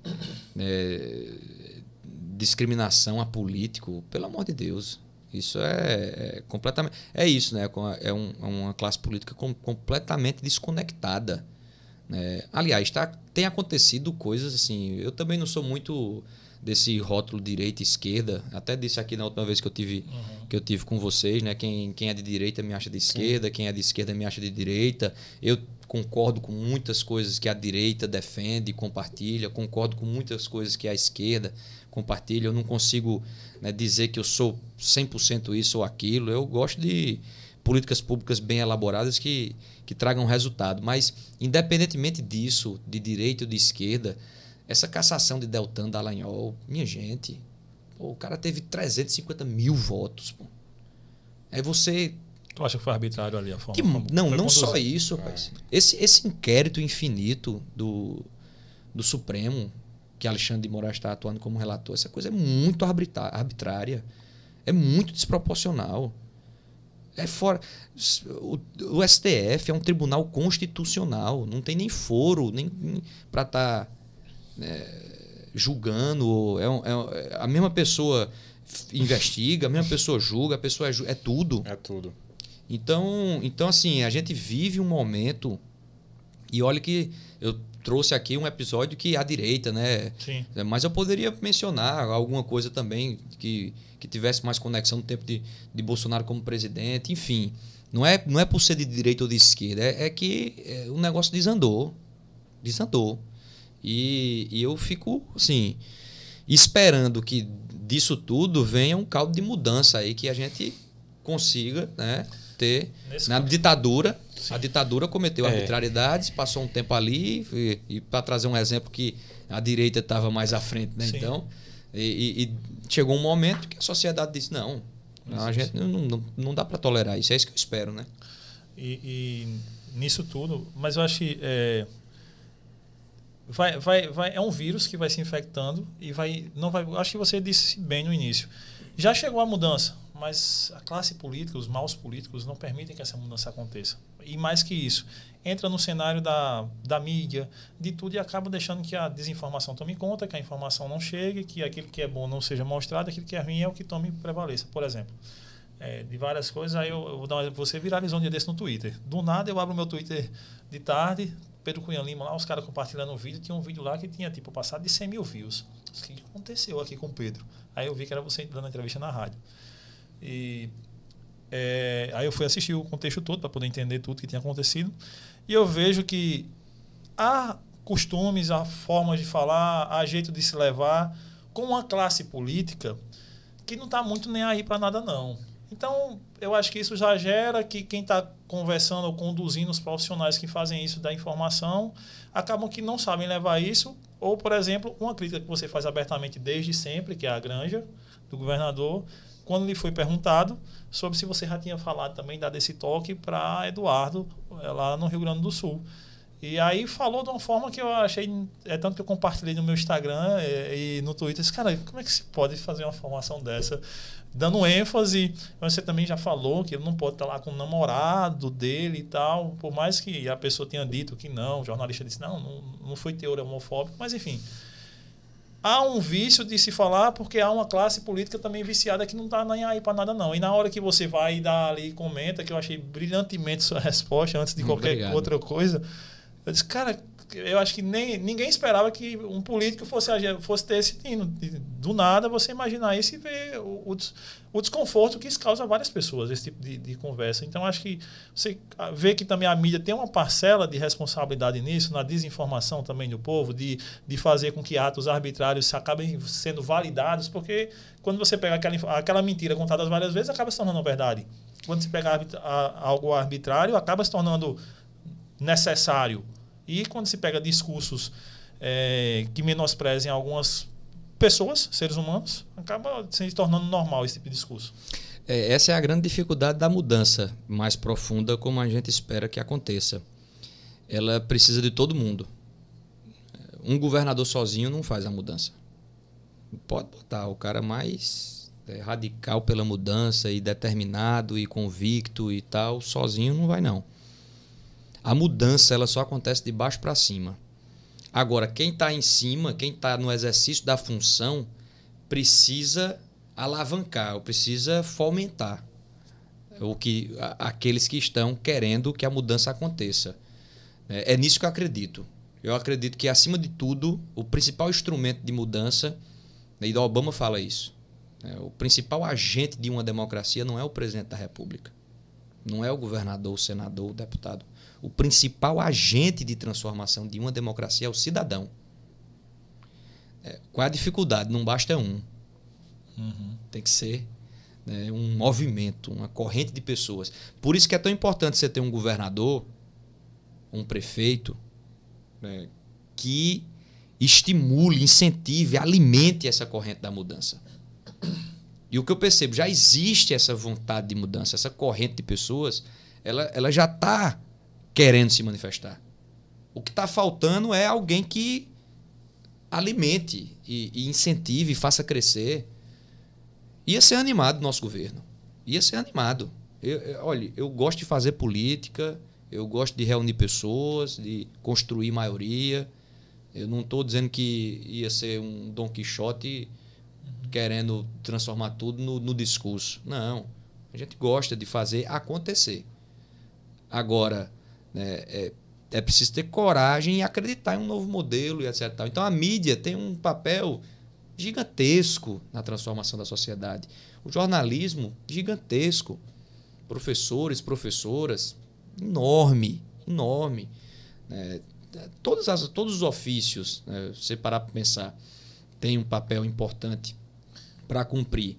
é, discriminação a político, pelo amor de Deus. Isso é, é completamente. É isso, né? É, um, é uma classe política com, completamente desconectada. Né? Aliás, tá, tem acontecido coisas assim. Eu também não sou muito desse rótulo direita esquerda. Até disse aqui na última vez que eu tive, uhum. que eu tive com vocês, né? Quem, quem é de direita me acha de esquerda, Sim. quem é de esquerda me acha de direita. Eu concordo com muitas coisas que a direita defende, compartilha, concordo com muitas coisas que a esquerda compartilho. Eu não consigo né, dizer que eu sou 100% isso ou aquilo. Eu gosto de políticas públicas bem elaboradas que, que tragam resultado. Mas, independentemente disso, de direita ou de esquerda, essa cassação de Deltan Dallagnol, minha gente, pô, o cara teve 350 mil votos. Pô. Aí é você. Tu acha que foi arbitrário ali a forma? Que, não, não só isso, é. rapaz. É. Esse, esse inquérito infinito do, do Supremo que Alexandre de Moraes está atuando como relator, essa coisa é muito arbitrária, é muito desproporcional. É fora. O, o STF é um tribunal constitucional, não tem nem foro, nem, nem para estar tá, né, é, julgando. É, é, a mesma pessoa investiga, a mesma pessoa julga, a pessoa é, é tudo. É tudo. Então, então, assim, a gente vive um momento. E olha que eu trouxe aqui um episódio que a é direita, né? Sim. É, mas eu poderia mencionar alguma coisa também que, que tivesse mais conexão no tempo de, de Bolsonaro como presidente, enfim. Não é, não é por ser de direita ou de esquerda, é, é que é, o negócio desandou. Desandou. E, e eu fico, assim, esperando que disso tudo venha um caldo de mudança aí, que a gente consiga, né? ter Nesse na caso. ditadura. Sim. A ditadura cometeu é. arbitrariedades, passou um tempo ali, e, e para trazer um exemplo que a direita estava mais à frente, né? Sim. Então, e, e, chegou um momento que a sociedade disse: não, não a gente não, não, não dá para tolerar isso, é isso que eu espero, né? E, e nisso tudo, mas eu acho que é, vai, vai, vai, é um vírus que vai se infectando e vai, não vai. Acho que você disse bem no início. Já chegou a mudança, mas a classe política, os maus políticos, não permitem que essa mudança aconteça. E mais que isso, entra no cenário da, da mídia, de tudo, e acaba deixando que a desinformação tome conta, que a informação não chegue, que aquilo que é bom não seja mostrado, aquilo que é ruim é o que tome prevaleça. Por exemplo, é, de várias coisas, aí eu, eu vou dar um exemplo. Você viralizou um dia desse no Twitter. Do nada eu abro meu Twitter de tarde, Pedro Cunha Lima lá, os caras compartilhando o vídeo, tinha um vídeo lá que tinha, tipo, passado de 100 mil views. O que aconteceu aqui com o Pedro? Aí eu vi que era você dando entrevista na rádio. E é, aí eu fui assistir o contexto todo para poder entender tudo que tinha acontecido. E eu vejo que há costumes, há formas de falar, há jeito de se levar com uma classe política que não está muito nem aí para nada, não. Então, eu acho que isso já gera que quem está conversando ou conduzindo os profissionais que fazem isso da informação acabam que não sabem levar isso. Ou, por exemplo, uma crítica que você faz abertamente desde sempre, que é a granja do governador, quando lhe foi perguntado sobre se você já tinha falado também, dado esse toque para Eduardo, eh, lá no Rio Grande do Sul. E aí falou de uma forma que eu achei. É tanto que eu compartilhei no meu Instagram e, eh, e no Twitter. Esse cara, como é que se pode fazer uma formação dessa? Dando ênfase. Você também já falou que ele não pode estar lá com o namorado dele e tal. Por mais que a pessoa tenha dito que não, o jornalista disse, não, não, não foi teoria homofóbica, mas enfim há um vício de se falar porque há uma classe política também viciada que não está nem aí para nada, não. E na hora que você vai dar ali comenta, que eu achei brilhantemente sua *laughs* resposta antes de hum, qualquer Obrigado. outra coisa, eu disse, cara, eu acho que nem, ninguém esperava que um político fosse, fosse ter esse tino. Do nada você imaginar isso e ver o, o, des, o desconforto que isso causa a várias pessoas, esse tipo de, de, conversa. Então, acho que você vê que também a mídia tem uma parcela de responsabilidade nisso, na desinformação também do povo, de, de fazer com que atos arbitrários acabem sendo validados, porque quando você pega aquela, aquela mentira contada várias vezes, acaba se tornando verdade. Quando você pega a, algo arbitrário, acaba se tornando necessário e quando se pega discursos é, que menosprezem algumas pessoas, seres humanos, acaba se tornando normal esse tipo de discurso. É, essa é a grande dificuldade da mudança mais profunda, como a gente espera que aconteça. Ela precisa de todo mundo. Um governador sozinho não faz a mudança. Pode botar o cara mais é, radical pela mudança e determinado e convicto e tal, sozinho não vai não. A mudança ela só acontece de baixo para cima. Agora, quem está em cima, quem está no exercício da função, precisa alavancar, ou precisa fomentar o que aqueles que estão querendo que a mudança aconteça. É, é nisso que eu acredito. Eu acredito que, acima de tudo, o principal instrumento de mudança, e né, Obama fala isso, é, o principal agente de uma democracia não é o presidente da República. Não é o governador, o senador, o deputado. O principal agente de transformação de uma democracia é o cidadão. É, qual é a dificuldade? Não basta um. Uhum. Tem que ser né, um movimento, uma corrente de pessoas. Por isso que é tão importante você ter um governador, um prefeito, né, que estimule, incentive, alimente essa corrente da mudança. E o que eu percebo, já existe essa vontade de mudança, essa corrente de pessoas, ela, ela já está querendo se manifestar. O que está faltando é alguém que alimente e, e incentive, e faça crescer. Ia ser animado o nosso governo. Ia ser animado. Eu, eu, olha, eu gosto de fazer política, eu gosto de reunir pessoas, de construir maioria. Eu não estou dizendo que ia ser um Dom Quixote querendo transformar tudo no, no discurso. Não. A gente gosta de fazer acontecer. Agora, né, é, é preciso ter coragem e acreditar em um novo modelo e etc. Então a mídia tem um papel gigantesco na transformação da sociedade. O jornalismo, gigantesco. Professores, professoras, enorme, enorme. É, todas as, todos os ofícios, né, você parar para pensar, tem um papel importante para cumprir.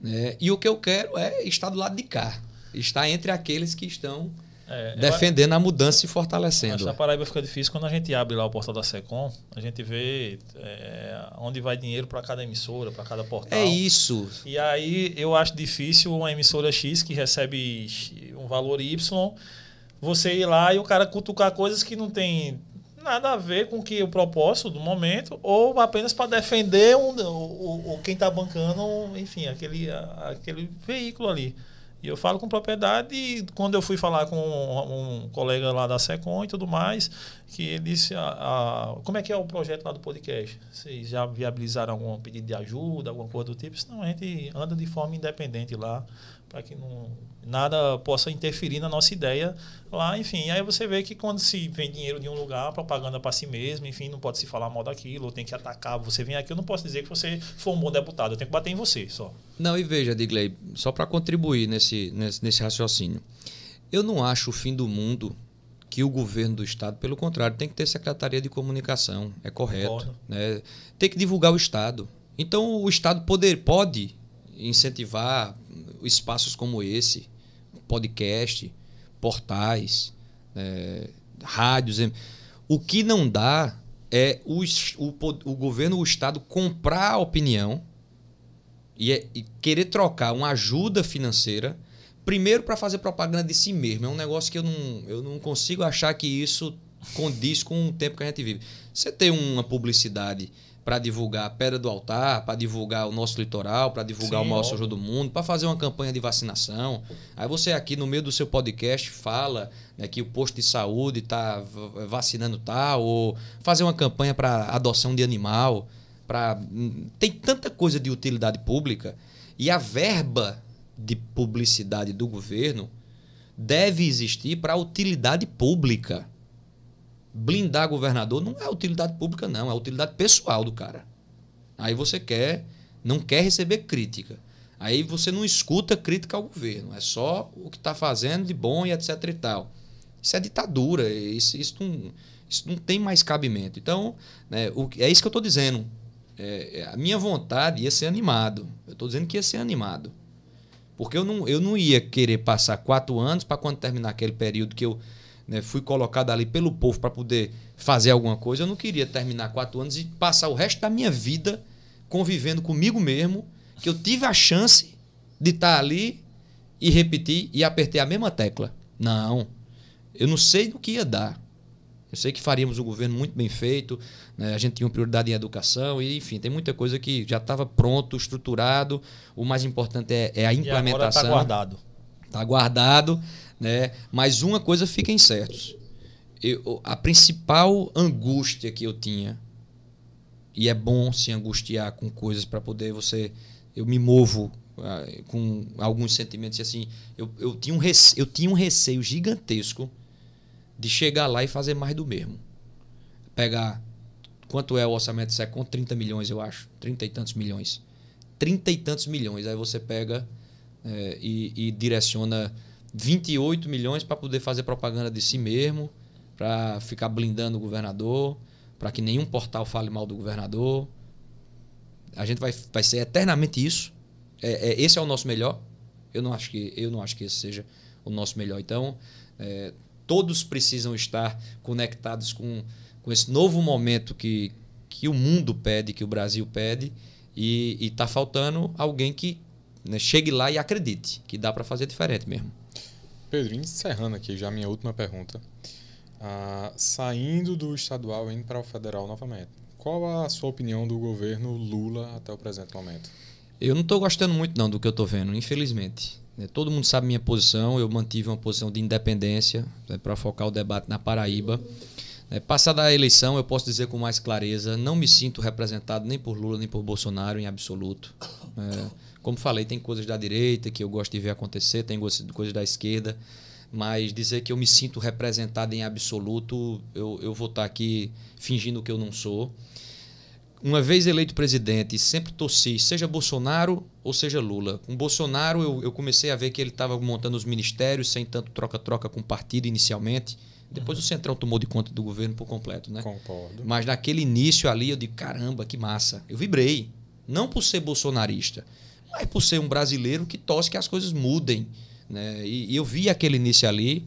Né? E o que eu quero é estar do lado de cá, estar entre aqueles que estão é, defendendo a mudança e fortalecendo. Acho que Paraíba fica difícil quando a gente abre lá o portal da Secom, a gente vê é, onde vai dinheiro para cada emissora, para cada portal. É isso. E aí eu acho difícil uma emissora X que recebe um valor Y, você ir lá e o cara cutucar coisas que não tem nada a ver com que o propósito do momento, ou apenas para defender um, o, o, quem está bancando, enfim, aquele, aquele veículo ali. E eu falo com propriedade, e quando eu fui falar com um, um colega lá da Secom e tudo mais, que ele disse: a, ah, a, ah, Como é que é o projeto lá do podcast? Vocês já viabilizaram algum pedido de ajuda, alguma coisa do tipo? Senão a gente anda de forma independente lá para que não, nada possa interferir na nossa ideia lá, enfim. Aí você vê que quando se vem dinheiro de um lugar, propaganda para si mesmo, enfim, não pode se falar mal daquilo, ou tem que atacar, você vem aqui, eu não posso dizer que você foi um bom deputado, eu tenho que bater em você só. Não, e veja, Digley, só para contribuir nesse, nesse, nesse raciocínio, eu não acho o fim do mundo que o governo do estado, pelo contrário, tem que ter secretaria de comunicação, é correto, né? Tem que divulgar o estado. Então o estado poder pode incentivar, espaços como esse, podcast, portais, é, rádios. O que não dá é o, o, o governo, o Estado comprar a opinião e, é, e querer trocar uma ajuda financeira, primeiro para fazer propaganda de si mesmo. É um negócio que eu não, eu não consigo achar que isso condiz com o tempo que a gente vive. Você tem uma publicidade para divulgar a Pedra do Altar, para divulgar o nosso litoral, para divulgar Sim, o maior Sojo do mundo, para fazer uma campanha de vacinação. Aí você aqui no meio do seu podcast fala né, que o posto de saúde está vacinando tal, ou fazer uma campanha para adoção de animal. Pra... Hum, tem tanta coisa de utilidade pública e a verba de publicidade do governo deve existir para utilidade pública blindar governador não é utilidade pública, não, é utilidade pessoal do cara. Aí você quer, não quer receber crítica. Aí você não escuta crítica ao governo, é só o que está fazendo de bom e etc e tal. Isso é ditadura, isso, isso, não, isso não tem mais cabimento. Então, né, o, é isso que eu estou dizendo. É, é, a minha vontade ia ser animado. Eu estou dizendo que ia ser animado. Porque eu não, eu não ia querer passar quatro anos para quando terminar aquele período que eu né, fui colocado ali pelo povo para poder fazer alguma coisa, eu não queria terminar quatro anos e passar o resto da minha vida convivendo comigo mesmo, que eu tive a chance de estar tá ali e repetir e apertei a mesma tecla. Não, eu não sei do que ia dar. Eu sei que faríamos um governo muito bem feito, né? a gente tinha prioridade em educação, e enfim, tem muita coisa que já estava pronto, estruturado. O mais importante é, é a tá implementação. Está guardado. Está guardado. Né? Mas uma coisa fiquem certos. a principal angústia que eu tinha, e é bom se angustiar com coisas para poder você. Eu me movo ah, com alguns sentimentos e assim. Eu, eu, tinha um receio, eu tinha um receio gigantesco de chegar lá e fazer mais do mesmo. Pegar. Quanto é o orçamento de com 30 milhões, eu acho. 30 e tantos milhões. 30 e tantos milhões. Aí você pega é, e, e direciona 28 milhões para poder fazer propaganda de si mesmo, para ficar blindando o governador, para que nenhum portal fale mal do governador. A gente vai, vai ser eternamente isso. É, é, esse é o nosso melhor. Eu não acho que eu não acho que esse seja o nosso melhor. Então, é, todos precisam estar conectados com, com esse novo momento que, que o mundo pede, que o Brasil pede, e está faltando alguém que né, chegue lá e acredite que dá para fazer diferente mesmo. Pedro, encerrando aqui já a minha última pergunta. Ah, saindo do estadual indo para o federal novamente, qual a sua opinião do governo Lula até o presente momento? Eu não estou gostando muito não do que eu estou vendo, infelizmente. Né, todo mundo sabe minha posição, eu mantive uma posição de independência né, para focar o debate na Paraíba. Né, passada a eleição, eu posso dizer com mais clareza, não me sinto representado nem por Lula nem por Bolsonaro em absoluto. É, como falei, tem coisas da direita que eu gosto de ver acontecer, tem coisas da esquerda, mas dizer que eu me sinto representado em absoluto, eu, eu vou estar tá aqui fingindo que eu não sou. Uma vez eleito presidente, sempre torci, seja Bolsonaro ou seja Lula. Com Bolsonaro, eu, eu comecei a ver que ele estava montando os ministérios sem tanto troca-troca com o partido inicialmente. Depois uhum. o Centrão tomou de conta do governo por completo, né? Concordo. Mas naquele início ali, eu digo, caramba, que massa. Eu vibrei. Não por ser bolsonarista, mas por ser um brasileiro que torce que as coisas mudem. Né? E, e eu vi aquele início ali.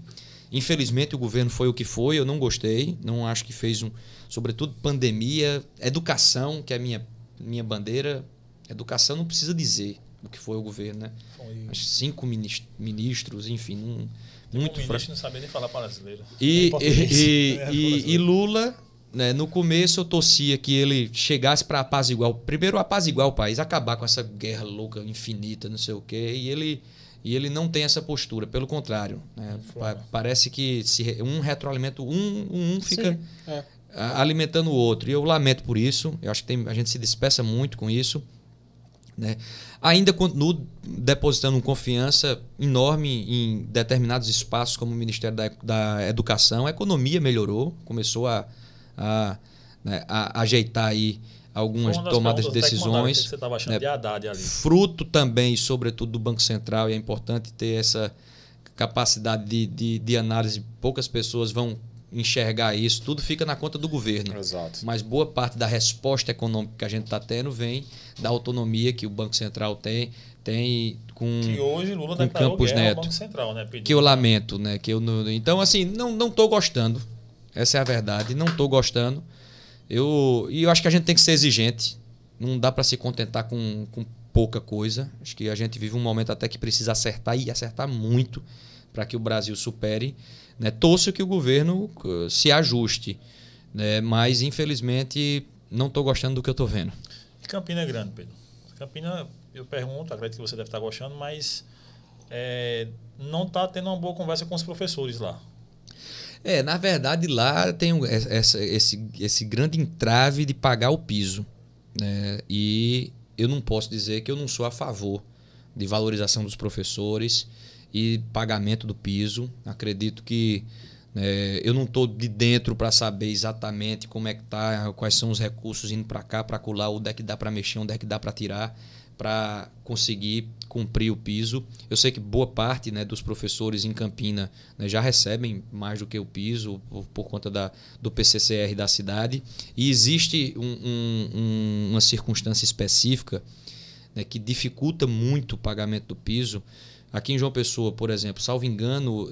Infelizmente, o governo foi o que foi, eu não gostei, não acho que fez um. Sobretudo pandemia, educação, que é a minha, minha bandeira. Educação não precisa dizer o que foi o governo, né? Foi. As cinco ministros, enfim. Um, muito um fra... não sabia nem falar brasileiro. E, é é, é e, e, e, Lula né, no começo eu torcia que ele chegasse para apaziguar, primeiro apaziguar o país, acabar com essa guerra louca, infinita, não sei o quê, e ele, e ele não tem essa postura, pelo contrário. Né, pa parece que se um retroalimenta, um, um fica é. alimentando o outro. E eu lamento por isso, eu acho que tem, a gente se despeça muito com isso. Né? Ainda continuo depositando confiança enorme em determinados espaços, como o Ministério da, da Educação. A economia melhorou, começou a a, né, a ajeitar aí algumas tomadas de decisões. Que você achando né, de Haddad ali. Fruto também, sobretudo, do Banco Central, e é importante ter essa capacidade de, de, de análise. Poucas pessoas vão enxergar isso, tudo fica na conta do governo. Exato. Mas boa parte da resposta econômica que a gente está tendo vem da autonomia que o Banco Central tem, tem com que hoje Lula com Campos Neto, Banco Central, né? Que eu lamento, né? Que eu então assim não não estou gostando. Essa é a verdade. Não estou gostando. Eu, e eu acho que a gente tem que ser exigente. Não dá para se contentar com, com pouca coisa. Acho que a gente vive um momento até que precisa acertar e acertar muito para que o Brasil supere. Né? Torço que o governo eh, se ajuste. Né? Mas, infelizmente, não estou gostando do que eu estou vendo. Campina é grande, Pedro. Campina, eu pergunto, acredito que você deve estar gostando, mas é, não está tendo uma boa conversa com os professores lá. É, na verdade lá tem um, essa, esse, esse grande entrave de pagar o piso. Né? E eu não posso dizer que eu não sou a favor de valorização dos professores e pagamento do piso. Acredito que é, eu não estou de dentro para saber exatamente como é que tá, quais são os recursos indo para cá, para colar, onde é que dá para mexer, onde é que dá para tirar para conseguir cumprir o piso. Eu sei que boa parte né, dos professores em Campina né, já recebem mais do que o piso por, por conta da, do PCCR da cidade. E existe um, um, uma circunstância específica né, que dificulta muito o pagamento do piso. Aqui em João Pessoa, por exemplo, salvo engano,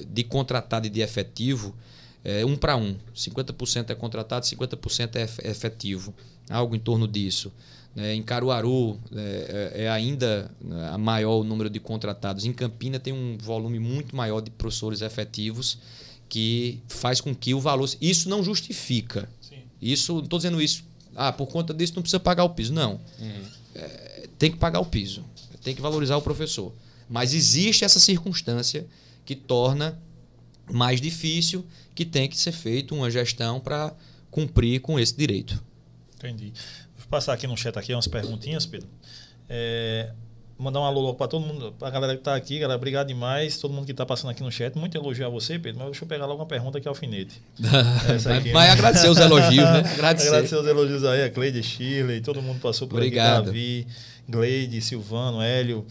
é, de contratado e de efetivo, é um para um. 50% é contratado, 50% é efetivo. Algo em torno disso. É, em Caruaru é, é, é ainda né, maior o número de contratados. Em Campina tem um volume muito maior de professores efetivos que faz com que o valor. Isso não justifica. Sim. Isso, não estou dizendo isso. Ah, por conta disso não precisa pagar o piso. Não. Uhum. É, tem que pagar o piso. Tem que valorizar o professor. Mas existe essa circunstância que torna mais difícil que tem que ser feita uma gestão para cumprir com esse direito. Entendi passar aqui no chat aqui umas perguntinhas, Pedro. É, mandar um alô para todo mundo, para a galera que está aqui, galera, obrigado demais, todo mundo que está passando aqui no chat, muito elogio a você, Pedro, mas deixa eu pegar logo uma pergunta que alfinete. *laughs* aqui, mas né? agradecer os elogios, né? Agradecer. agradecer os elogios aí, a Cleide, Shirley, todo mundo passou por obrigado. aqui, Davi, Gleide, Silvano, Hélio,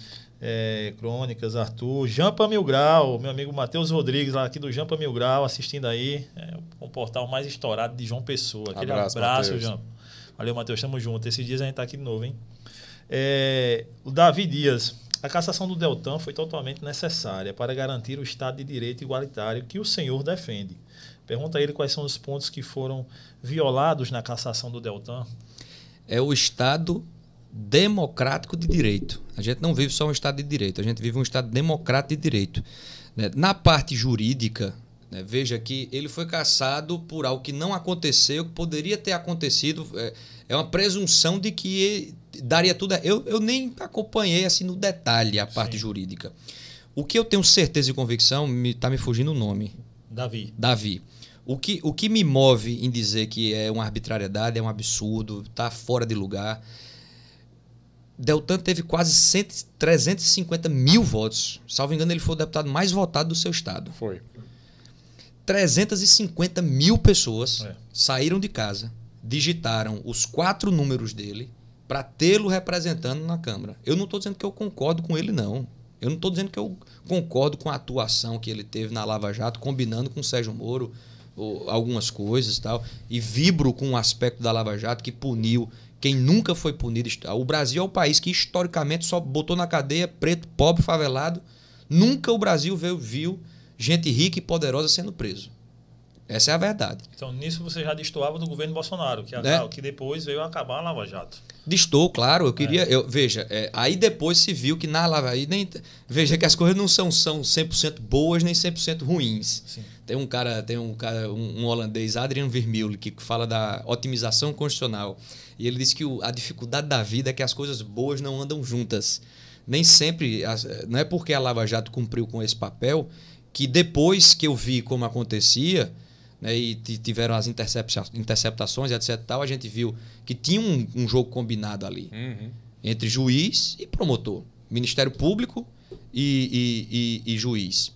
é, Crônicas, Arthur, Jampa Mil Grau, meu amigo Matheus Rodrigues, lá aqui do Jampa Mil Grau, assistindo aí, é, o portal mais estourado de João Pessoa. Aquele abraço, abraço Jampa. Valeu, Matheus, estamos juntos Esses dias a gente tá aqui de novo, hein? É, o Davi Dias. A cassação do Deltan foi totalmente necessária para garantir o Estado de Direito igualitário que o senhor defende. Pergunta a ele quais são os pontos que foram violados na cassação do Deltan. É o Estado democrático de direito. A gente não vive só um Estado de direito, a gente vive um Estado democrático de direito. Né? Na parte jurídica, né? Veja que ele foi caçado por algo que não aconteceu, que poderia ter acontecido. É, é uma presunção de que daria tudo. Eu, eu nem acompanhei assim no detalhe a parte Sim. jurídica. O que eu tenho certeza e convicção, está me, tá me fugindo o nome. Davi. Davi. O que, o que me move em dizer que é uma arbitrariedade, é um absurdo, está fora de lugar. Deltan teve quase 100, 350 mil votos. Salvo engano, ele foi o deputado mais votado do seu estado. Foi. 350 mil pessoas é. saíram de casa, digitaram os quatro números dele para tê-lo representando na Câmara. Eu não estou dizendo que eu concordo com ele, não. Eu não estou dizendo que eu concordo com a atuação que ele teve na Lava Jato, combinando com o Sérgio Moro algumas coisas e tal. E vibro com o um aspecto da Lava Jato que puniu quem nunca foi punido. O Brasil é o país que historicamente só botou na cadeia preto, pobre, favelado. Nunca o Brasil veio, viu gente rica e poderosa sendo preso. Essa é a verdade. Então, nisso você já destoava do governo Bolsonaro, que, né? que depois veio acabar a Lava Jato. Destou, claro. Eu queria. É. Eu, veja, é, aí depois se viu que na Lava aí nem Veja que as coisas não são, são 100% boas nem 100% ruins. Sim. Tem um cara, tem um cara, um, um holandês, Adrian Vermeulen, que fala da otimização constitucional. E ele diz que o, a dificuldade da vida é que as coisas boas não andam juntas. Nem sempre. As, não é porque a Lava Jato cumpriu com esse papel que depois que eu vi como acontecia, né, e tiveram as interceptações, etc. Tal, a gente viu que tinha um, um jogo combinado ali uhum. entre juiz e promotor, Ministério Público e, e, e, e juiz,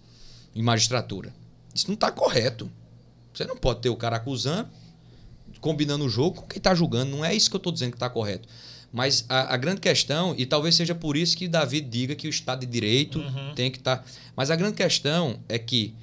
e magistratura. Isso não está correto. Você não pode ter o cara acusando, combinando o jogo com quem está julgando. Não é isso que eu estou dizendo que está correto. Mas a, a, grande questão, e talvez seja por isso que Davi diga que o Estado de Direito uhum. tem que estar. Tá, mas a grande questão é que,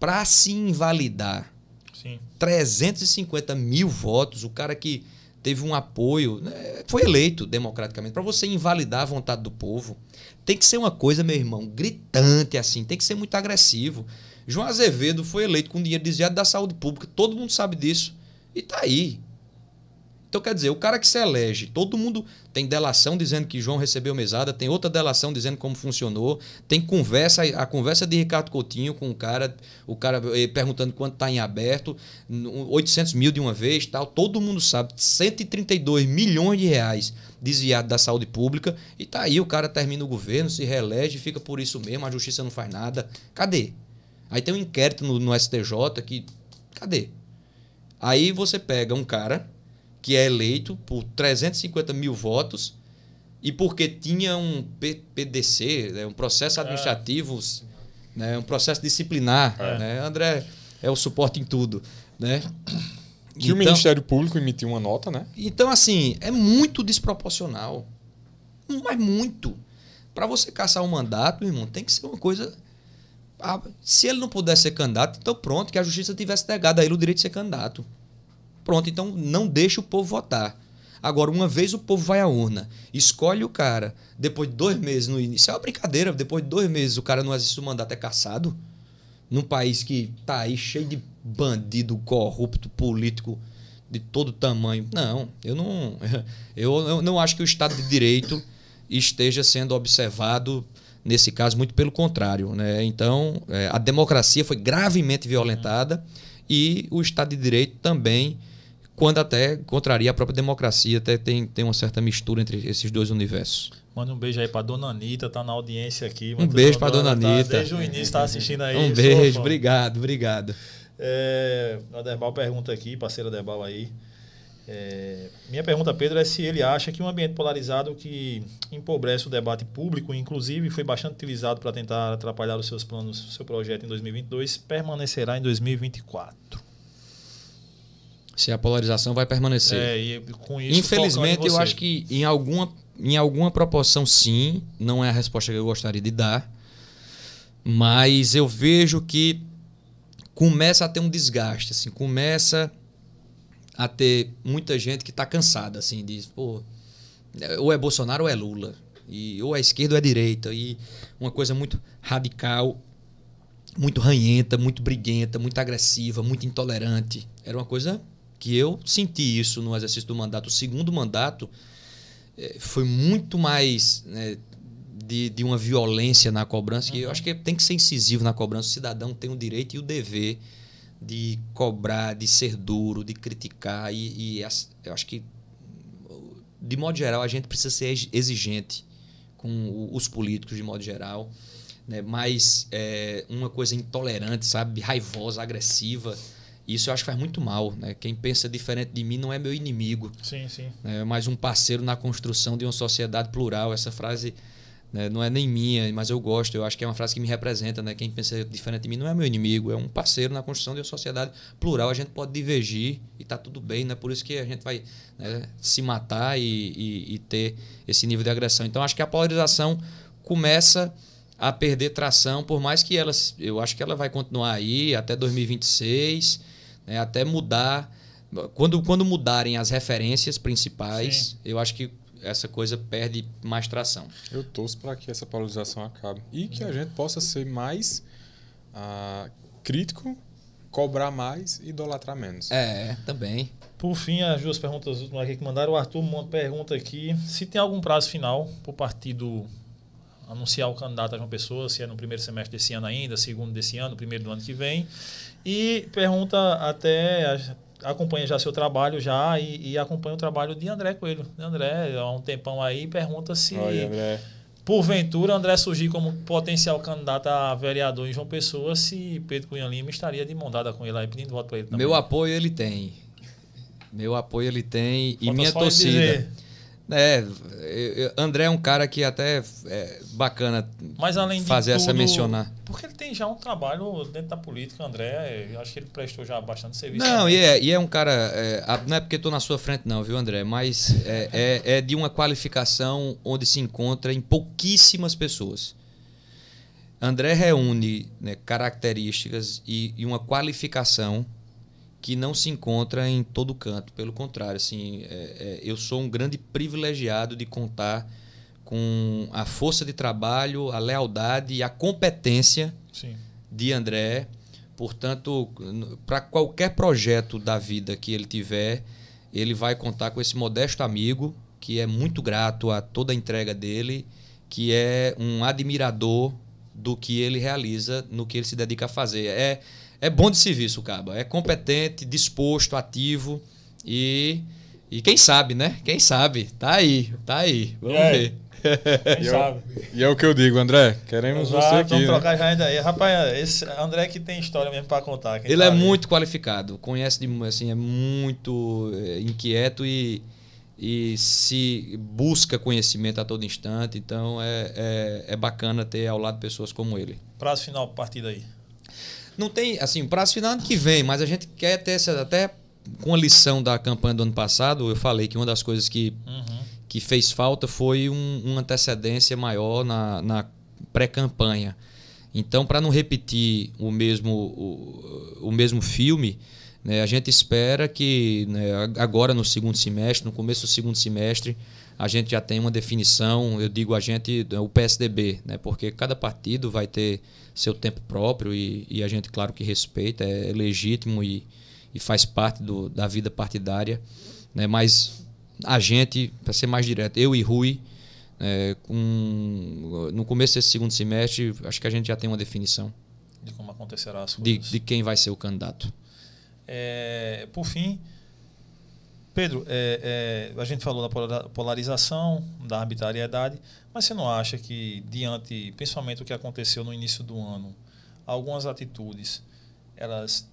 para se invalidar Sim. 350 mil votos, o cara que teve um apoio, né, foi eleito democraticamente, para você invalidar a vontade do povo, tem que ser uma coisa, meu irmão, gritante assim, tem que ser muito agressivo. João Azevedo foi eleito com dinheiro desviado da saúde pública, todo mundo sabe disso. E tá aí. Então, quer dizer, o cara que se elege, todo mundo tem delação dizendo que João recebeu mesada, tem outra delação dizendo como funcionou, tem conversa, a conversa de Ricardo Coutinho com o cara, o cara eh, perguntando quanto está em aberto, 800 mil de uma vez, tal. Todo mundo sabe, 132 milhões de reais desviado da saúde pública e tá aí o cara termina o governo, se reelege, fica por isso mesmo, a justiça não faz nada. Cadê? Aí tem um inquérito no, no STJ que cadê? Aí você pega um cara que é eleito por 350 mil votos e porque tinha um PPDC, né, um processo ah. administrativo, é. né, um processo disciplinar. É. Né? André é o suporte em tudo. Né? Que então, o Ministério Público emitiu uma nota, né? Então, assim, é muito desproporcional. Mas muito. Para você caçar um mandato, irmão, tem que ser uma coisa. Ah, se ele não puder ser candidato, então pronto, que a justiça tivesse negado a ele o direito de ser candidato pronto, então não deixa o povo votar. Agora, uma vez o povo vai à urna, escolhe o cara, depois de dois meses no início. Isso é uma brincadeira, depois de dois meses o cara não existe o mandato, é caçado. Num país que tá aí cheio de bandido, corrupto, político de todo tamanho. Não, eu não. *laughs* Eu, eu não acho que o Estado de Direito esteja sendo observado nesse caso, muito pelo contrário. Né? Então, é, a democracia foi gravemente violentada e o Estado de Direito também quando até contraria a própria democracia, até tem, tem uma certa mistura entre esses dois universos. Manda um beijo aí pra Dona Anitta, tá na audiência aqui. Um beijo pra Dona, Dona Anitta. Tá, desde o início tá assistindo aí. *laughs* Um beijo, obrigado, obrigado. É, a Derbal pergunta aqui, parceira Derbal aí. É, minha pergunta, Pedro, é se ele acha que um ambiente polarizado que empobrece o debate público, inclusive foi bastante utilizado para tentar atrapalhar os seus planos, seu projeto em 2022, permanecerá em 2024 se a polarização vai permanecer. É, e com isso Infelizmente, eu acho que em alguma, em alguma proporção, sim, não é a resposta que eu gostaria de dar, mas eu vejo que começa a ter um desgaste, assim, começa a ter muita gente que está cansada, assim, diz, pô, ou é Bolsonaro ou é Lula, e ou é esquerda ou é direita, e uma coisa muito radical, muito ranhenta, muito briguenta, muito agressiva, muito intolerante. Era uma coisa que eu senti isso no exercício do mandato, o segundo mandato, eh, foi muito mais né, de, de, uma violência na cobrança, uhum. que eu uhum. acho que tem que ser incisivo na cobrança. O cidadão tem o direito e o dever de cobrar, de ser duro, de criticar, e, e eu acho que, de modo geral, a gente precisa ser exigente com os políticos, de modo geral, né? mas é, uma coisa intolerante, sabe, raivosa, agressiva isso eu acho que faz muito mal. Né? Quem pensa diferente de mim não é meu inimigo. Sim, sim. Né? Mas um parceiro na construção de uma sociedade plural. Essa frase né, não é nem minha, mas eu gosto. Eu acho que é uma frase que me representa. Né? Quem pensa diferente de mim não é meu inimigo. É um parceiro na construção de uma sociedade plural. A gente pode divergir e tá tudo bem. Né? Por isso que a gente vai né, se matar e, e, e ter esse nível de agressão. Então acho que a polarização começa a perder tração, por mais que ela, eu acho que ela vai continuar aí até 2026 né, até mudar. Quando, quando mudarem as referências principais, Sim. eu acho que essa coisa perde mais tração. Eu torço para que essa polarização acabe e que a gente possa ser mais uh, crítico, cobrar mais e idolatrar menos. É, também. Por fim, as duas perguntas aqui que mandaram. O Arthur pergunta aqui se tem algum prazo final para o partido anunciar o candidato a João Pessoa, se é no primeiro semestre desse ano ainda, segundo desse ano, primeiro do ano que vem. E pergunta até acompanha já seu trabalho já e, e, acompanha o trabalho de André Coelho. André, há um tempão aí, pergunta se Oi, André. porventura André surgir como potencial candidato a vereador em João Pessoa, se Pedro Cunha Lima estaria de mão dada com ele aí, pedindo voto para ele também. Meu apoio ele tem. Meu apoio ele tem e minha torcida. É, André é um cara que até é bacana Mas, além fazer tudo, essa mencionar. Porque ele tem já um trabalho dentro da política, André. Acho que ele prestou já bastante serviço. Não, e é, e é um cara. É, não é porque estou na sua frente, não, viu, André? Mas é, é, é de uma qualificação onde se encontra em pouquíssimas pessoas. André reúne né, características e, e uma qualificação que não se encontra em todo canto. Pelo contrário, assim, é, é, eu sou um grande privilegiado de contar com a força de trabalho, a lealdade e a competência Sim. de André. Portanto, para qualquer projeto da vida que ele tiver, ele vai contar com esse modesto amigo que é muito grato a toda a entrega dele, que é um admirador do que ele realiza, no que ele se dedica a fazer. É é bom de serviço, Caba. É competente, disposto, ativo e. E quem sabe, né? Quem sabe? Tá aí, tá aí. Vamos ver. Quem e, sabe? Eu, e é o que eu digo, André. Queremos Exato, você aqui. Vamos né? trocar né? já ainda aí. Rapaz, esse André que tem história mesmo para contar. Ele tá é ali. muito qualificado, conhece de assim, é muito eh, inquieto e, e se busca conhecimento a todo instante. Então é, é, é bacana ter ao lado pessoas como ele. Prazo final partida aí não tem, assim, prazo final ano que vem, mas a gente quer ter essa, até com a lição da campanha do ano passado, eu falei que uma das coisas que, uhum. que fez falta foi um, uma antecedência maior na, na pré-campanha. Então, para não repetir o mesmo, o, o mesmo filme, né, a gente espera que né, agora no segundo semestre, no começo do segundo semestre, a gente já tem uma definição, eu digo a gente, o PSDB, né? porque cada partido vai ter seu tempo próprio e, e a gente, claro que respeita, é, é legítimo e, e faz parte do, da vida partidária, né? mas a gente, para ser mais direto, eu e Rui, é, com, no começo desse segundo semestre, acho que a gente já tem uma definição. De como acontecerá as coisas. De, de quem vai ser o candidato. É, por fim, Pedro, é, é, a gente falou da polarização, da arbitrariedade, mas você não acha que, diante, principalmente do que aconteceu no início do ano, algumas atitudes, elas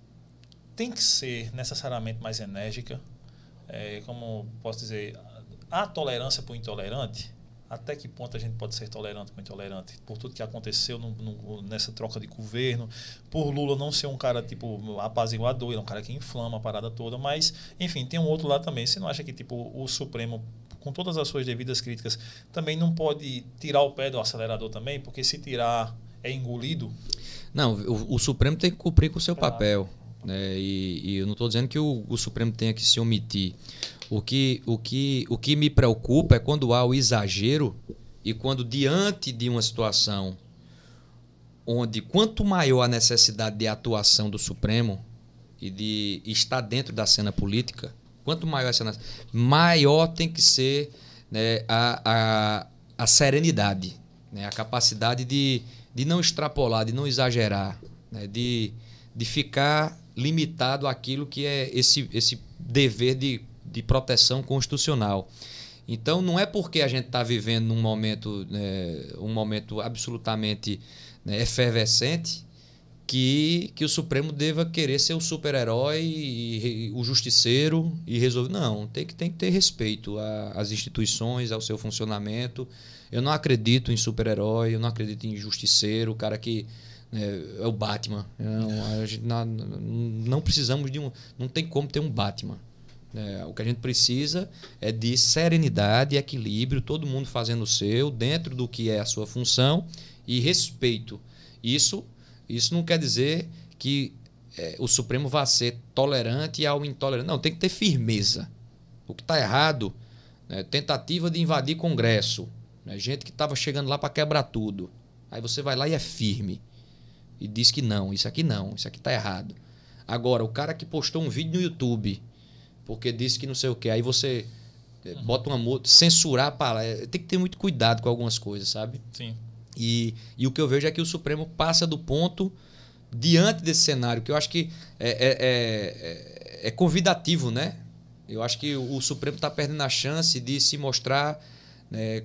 têm que ser necessariamente mais enérgica? É, como posso dizer, há tolerância para o intolerante? até que ponto a gente pode ser tolerante com intolerante, por tudo que aconteceu no, no, nessa troca de governo, por Lula não ser um cara, tipo, apaziguador, ele é um cara que inflama a parada toda, mas, enfim, tem um outro lá também. Você não acha que, tipo, o Supremo, com todas as suas devidas críticas, também não pode tirar o pé do acelerador também, porque se tirar é engolido? Não, o, o Supremo tem que cumprir com o seu claro. papel. Né? E, e, eu não estou dizendo que o, o Supremo tenha que se omitir. O que, o, que, o que me preocupa é quando há o exagero e quando, diante de uma situação onde quanto maior a necessidade de atuação do Supremo e de estar dentro da cena política, quanto maior essa maior tem que ser né, a, a, a serenidade, né, a capacidade de, de não extrapolar, de não exagerar, né, de, de ficar limitado àquilo que é esse, esse dever de de proteção constitucional. Então, não é porque a gente está vivendo num momento, né, um momento absolutamente né, efervescente que, que o Supremo deva querer ser o super-herói o justiceiro e resolver. Não, tem que, tem que ter respeito às instituições, ao seu funcionamento. Eu não acredito em super-herói, eu não acredito em justiceiro, o cara que é, é o Batman. Não, não, não precisamos de um. Não tem como ter um Batman. É, o que a gente precisa é de serenidade, equilíbrio, todo mundo fazendo o seu, dentro do que é a sua função e respeito. Isso, isso não quer dizer que é, o Supremo vá ser tolerante ao intolerante. Não, tem que ter firmeza. O que está errado né, tentativa de invadir Congresso, né, gente que estava chegando lá para quebrar tudo. Aí você vai lá e é firme e diz que não, isso aqui não, isso aqui está errado. Agora, o cara que postou um vídeo no YouTube porque disse que não sei o quê. Aí você eh, bota uma moto censurar a palavra. Eh, tem que ter muito cuidado com algumas coisas, sabe? Sim. E, e o que eu vejo é que o Supremo passa do ponto diante desse cenário, que eu acho que é, é, é, é, é convidativo, né? Eu acho que o, o Supremo está perdendo a chance de se mostrar né,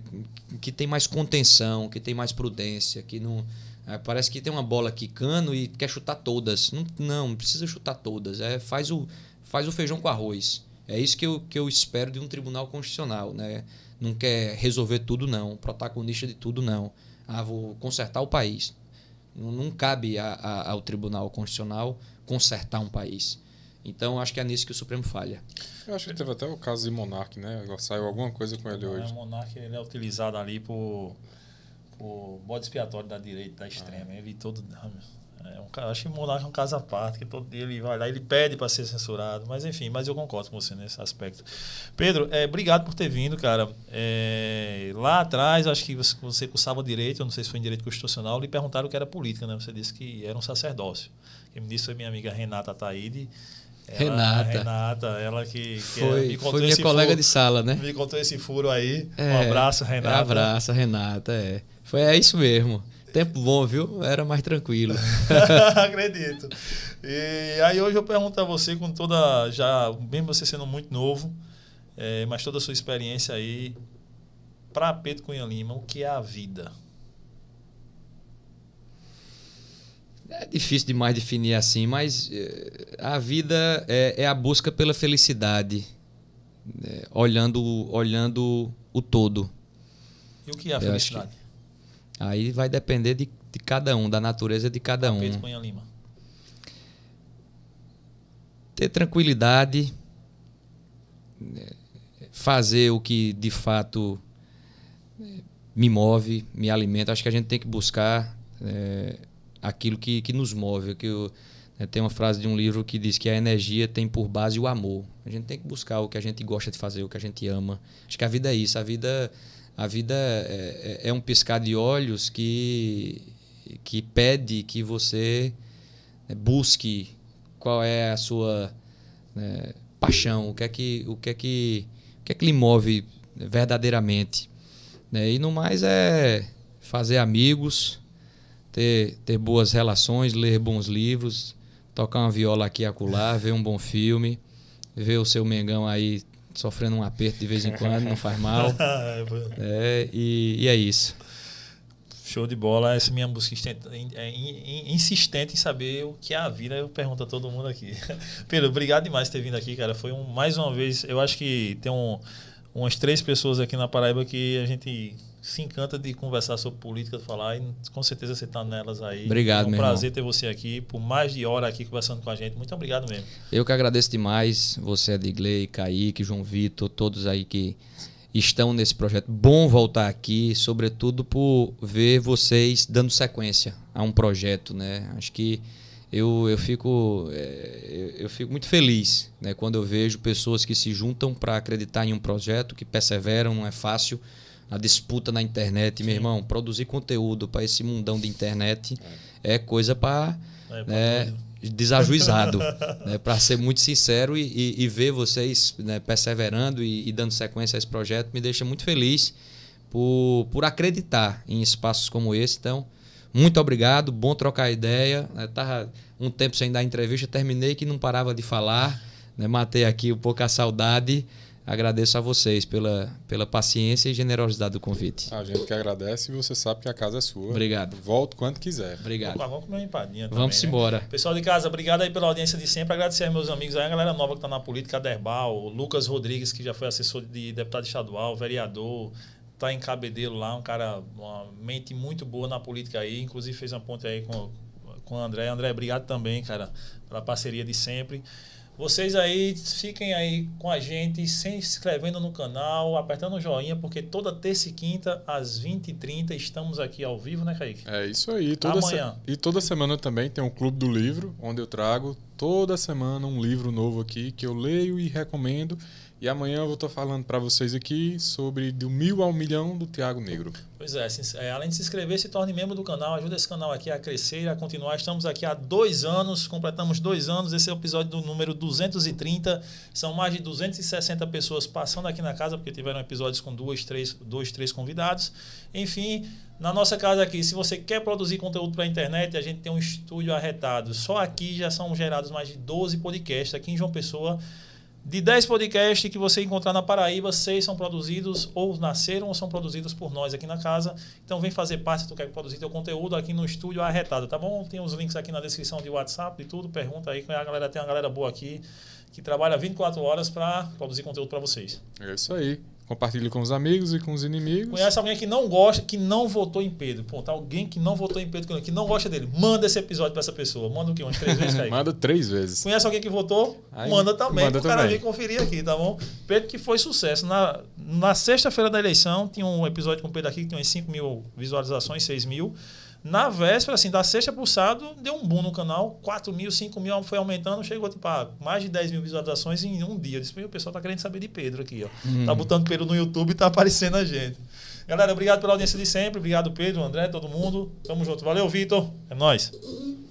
que tem mais contenção, que tem mais prudência, que não. Ah, parece que tem uma bola quicando e quer chutar todas. Não, não, não precisa chutar todas. É, faz o faz o feijão com arroz. É isso que eu, que eu espero de um tribunal constitucional. Né? Não quer resolver tudo, não. Protagonista de tudo, não. Ah, vou consertar o país. Não, não cabe a, a, ao tribunal constitucional consertar um país. Então, acho que é nisso que o Supremo falha. Eu acho que teve até o caso de Monark, né? Saiu alguma coisa com ele é, hoje. O Monark ele é utilizado ali por, por bode expiatório da direita, da extrema. Ah. Ele todo... Não, é um, eu acho que o Monarca é um caso à parte, que todo dia ele vai lá, ele pede para ser censurado. Mas enfim, mas eu concordo com você nesse aspecto. Pedro, é, obrigado por ter vindo, cara. É, lá atrás, acho que você, você cursava direito, eu não sei se foi em direito constitucional, lhe perguntaram o que era política, né? Você disse que era um sacerdócio. Quem me disse foi minha amiga Renata Taide. Ela, Renata. Renata, ela que, que é, foi, me contou foi minha colega furo, de sala, né? Me contou esse furo aí. É, um abraço, Renata. Um abraço, Renata, é. Foi é isso mesmo. Tempo bom, viu? Era mais tranquilo. *laughs* Acredito. E aí hoje eu pergunto a você, com toda. já Mesmo você sendo muito novo, é, mas toda a sua experiência aí, para Pedro Cunha Lima, o que é a vida? É difícil demais definir assim, mas é, a vida é, é a busca pela felicidade, né? olhando, olhando o todo. E o que é a felicidade? Aí vai depender de, de cada um, da natureza de cada Capete, um. Cunha Lima. Ter tranquilidade, fazer o que de fato eh, me move, me alimenta. Acho que a gente tem que buscar é, aquilo que, que nos move. Que eu, né, tem uma frase de um livro que diz que a energia tem por base o amor. A gente tem que buscar o que a gente gosta de fazer, o que a gente ama. Acho que a vida é isso. A vida a vida é, é, é, um piscar de olhos que, que pede que você né, busque qual é a sua né, paixão, o que é que o que é que o que é que lhe move verdadeiramente, né? E no mais é fazer amigos, ter ter boas relações, ler bons livros, tocar uma viola aqui e acolá, ver um bom filme, ver o seu Mengão aí sofrendo um aperto de vez em quando, não faz mal. *laughs* Ah, é, é. é, e, e, é isso. Show de bola. Essa minha busca é, insistente em saber o que é a vida. Eu pergunto a todo mundo aqui. *laughs* Pedro, obrigado demais por ter vindo aqui, cara. Foi um, mais uma vez. Eu acho que tem um, umas três pessoas aqui na Paraíba que a gente se encanta de conversar sobre política, falar, e com certeza você está nelas aí. Obrigado, é um meu prazer irmão. ter você aqui, por mais de hora aqui conversando com a gente. Muito obrigado mesmo. Eu que agradeço demais você, é Edgley, Kaique, João Vitor, todos aí que estão nesse projeto. Bom voltar aqui, sobretudo por ver vocês dando sequência a um projeto, né? Acho que eu, eu, fico, é, eu fico muito feliz né, quando eu vejo pessoas que se juntam para acreditar em um projeto, que perseveram, não é fácil, a disputa na internet, Sim. meu irmão, produzir conteúdo para esse mundão de internet é, é coisa para é, né, desajuizado, *laughs* né, para ser muito sincero e, e, e ver vocês né, perseverando e, e, dando sequência a esse projeto me deixa muito feliz por, por acreditar em espaços como esse. Então, muito obrigado, bom trocar ideia. Né, tava um tempo sem dar entrevista, terminei que não parava de falar, né, matei aqui um pouco a saudade agradeço a vocês pela, pela paciência e generosidade do convite. A gente que agradece e você sabe que a casa é sua. Obrigado. Volto quando quiser. Obrigado. Opa, vamos comer uma empadinha também, Vamos né? embora. Pessoal de casa, obrigado aí pela audiência de sempre. Agradecer aos meus amigos aí, a galera nova que está na política, Derbal, o Lucas Rodrigues, que já foi assessor de deputado estadual, vereador, está em Cabedelo lá, um cara, uma mente muito boa na política aí, inclusive fez uma ponte aí com, com o André. André, obrigado também, cara, pela parceria de sempre. Vocês aí fiquem aí com a gente, se inscrevendo no canal, apertando o joinha, porque toda terça e quinta, às 20h30, estamos aqui ao vivo, né, Kaique? É isso aí. Toda Amanhã. Se... E toda semana também tem um Clube do Livro, onde eu trago toda semana um livro novo aqui que eu leio e recomendo e amanhã eu vou estar falando para vocês aqui sobre do mil ao milhão do Tiago Negro. Pois é, é, além de se inscrever, se torne membro do canal, ajuda esse canal aqui a crescer, a continuar. Estamos aqui há dois anos, completamos dois anos, esse é o episódio do número 230. São mais de 260 pessoas passando aqui na casa, porque tiveram episódios com duas, três, dois, três convidados. Enfim, na nossa casa aqui, se você quer produzir conteúdo para a internet, a gente tem um estúdio arretado. Só aqui já são gerados mais de 12 podcasts, aqui em João Pessoa. De 10 podcasts que você encontrar na Paraíba, seis são produzidos ou nasceram ou são produzidos por nós aqui na casa. Então vem fazer parte se tu quer produzir teu conteúdo aqui no estúdio arretado, tá bom? Tem os links aqui na descrição de WhatsApp e tudo. Pergunta aí que a galera tem uma galera boa aqui que trabalha 24 horas para produzir conteúdo para vocês. É isso aí. Compartilhe com os amigos e com os inimigos. Conhece alguém que não gosta, que não votou em Pedro. Ponto. Tá alguém que não votou em Pedro, que não gosta dele. Manda esse episódio para essa pessoa. Manda o quê? Umas três vezes, *laughs* manda três vezes. Conhece alguém que votou? Aí, manda também. Manda o cara vir conferir aqui, tá bom? Pedro que foi sucesso. Na, na sexta-feira da eleição, tinha um episódio com o Pedro aqui que tinha umas 5 mil visualizações, 6 mil. Na véspera, assim, da sexta pulsado, deu um boom no canal. 4 mil, 5 mil, foi aumentando. Chegou, tipo, ah, mais de 10 mil visualizações em um dia. Eu disse, o pessoal tá querendo saber de Pedro aqui, ó. Hum. Tá botando Pedro no YouTube e tá aparecendo a gente. Galera, obrigado pela audiência de sempre. Obrigado, Pedro, André, todo mundo. Tamo junto. Valeu, Vitor. É nóis.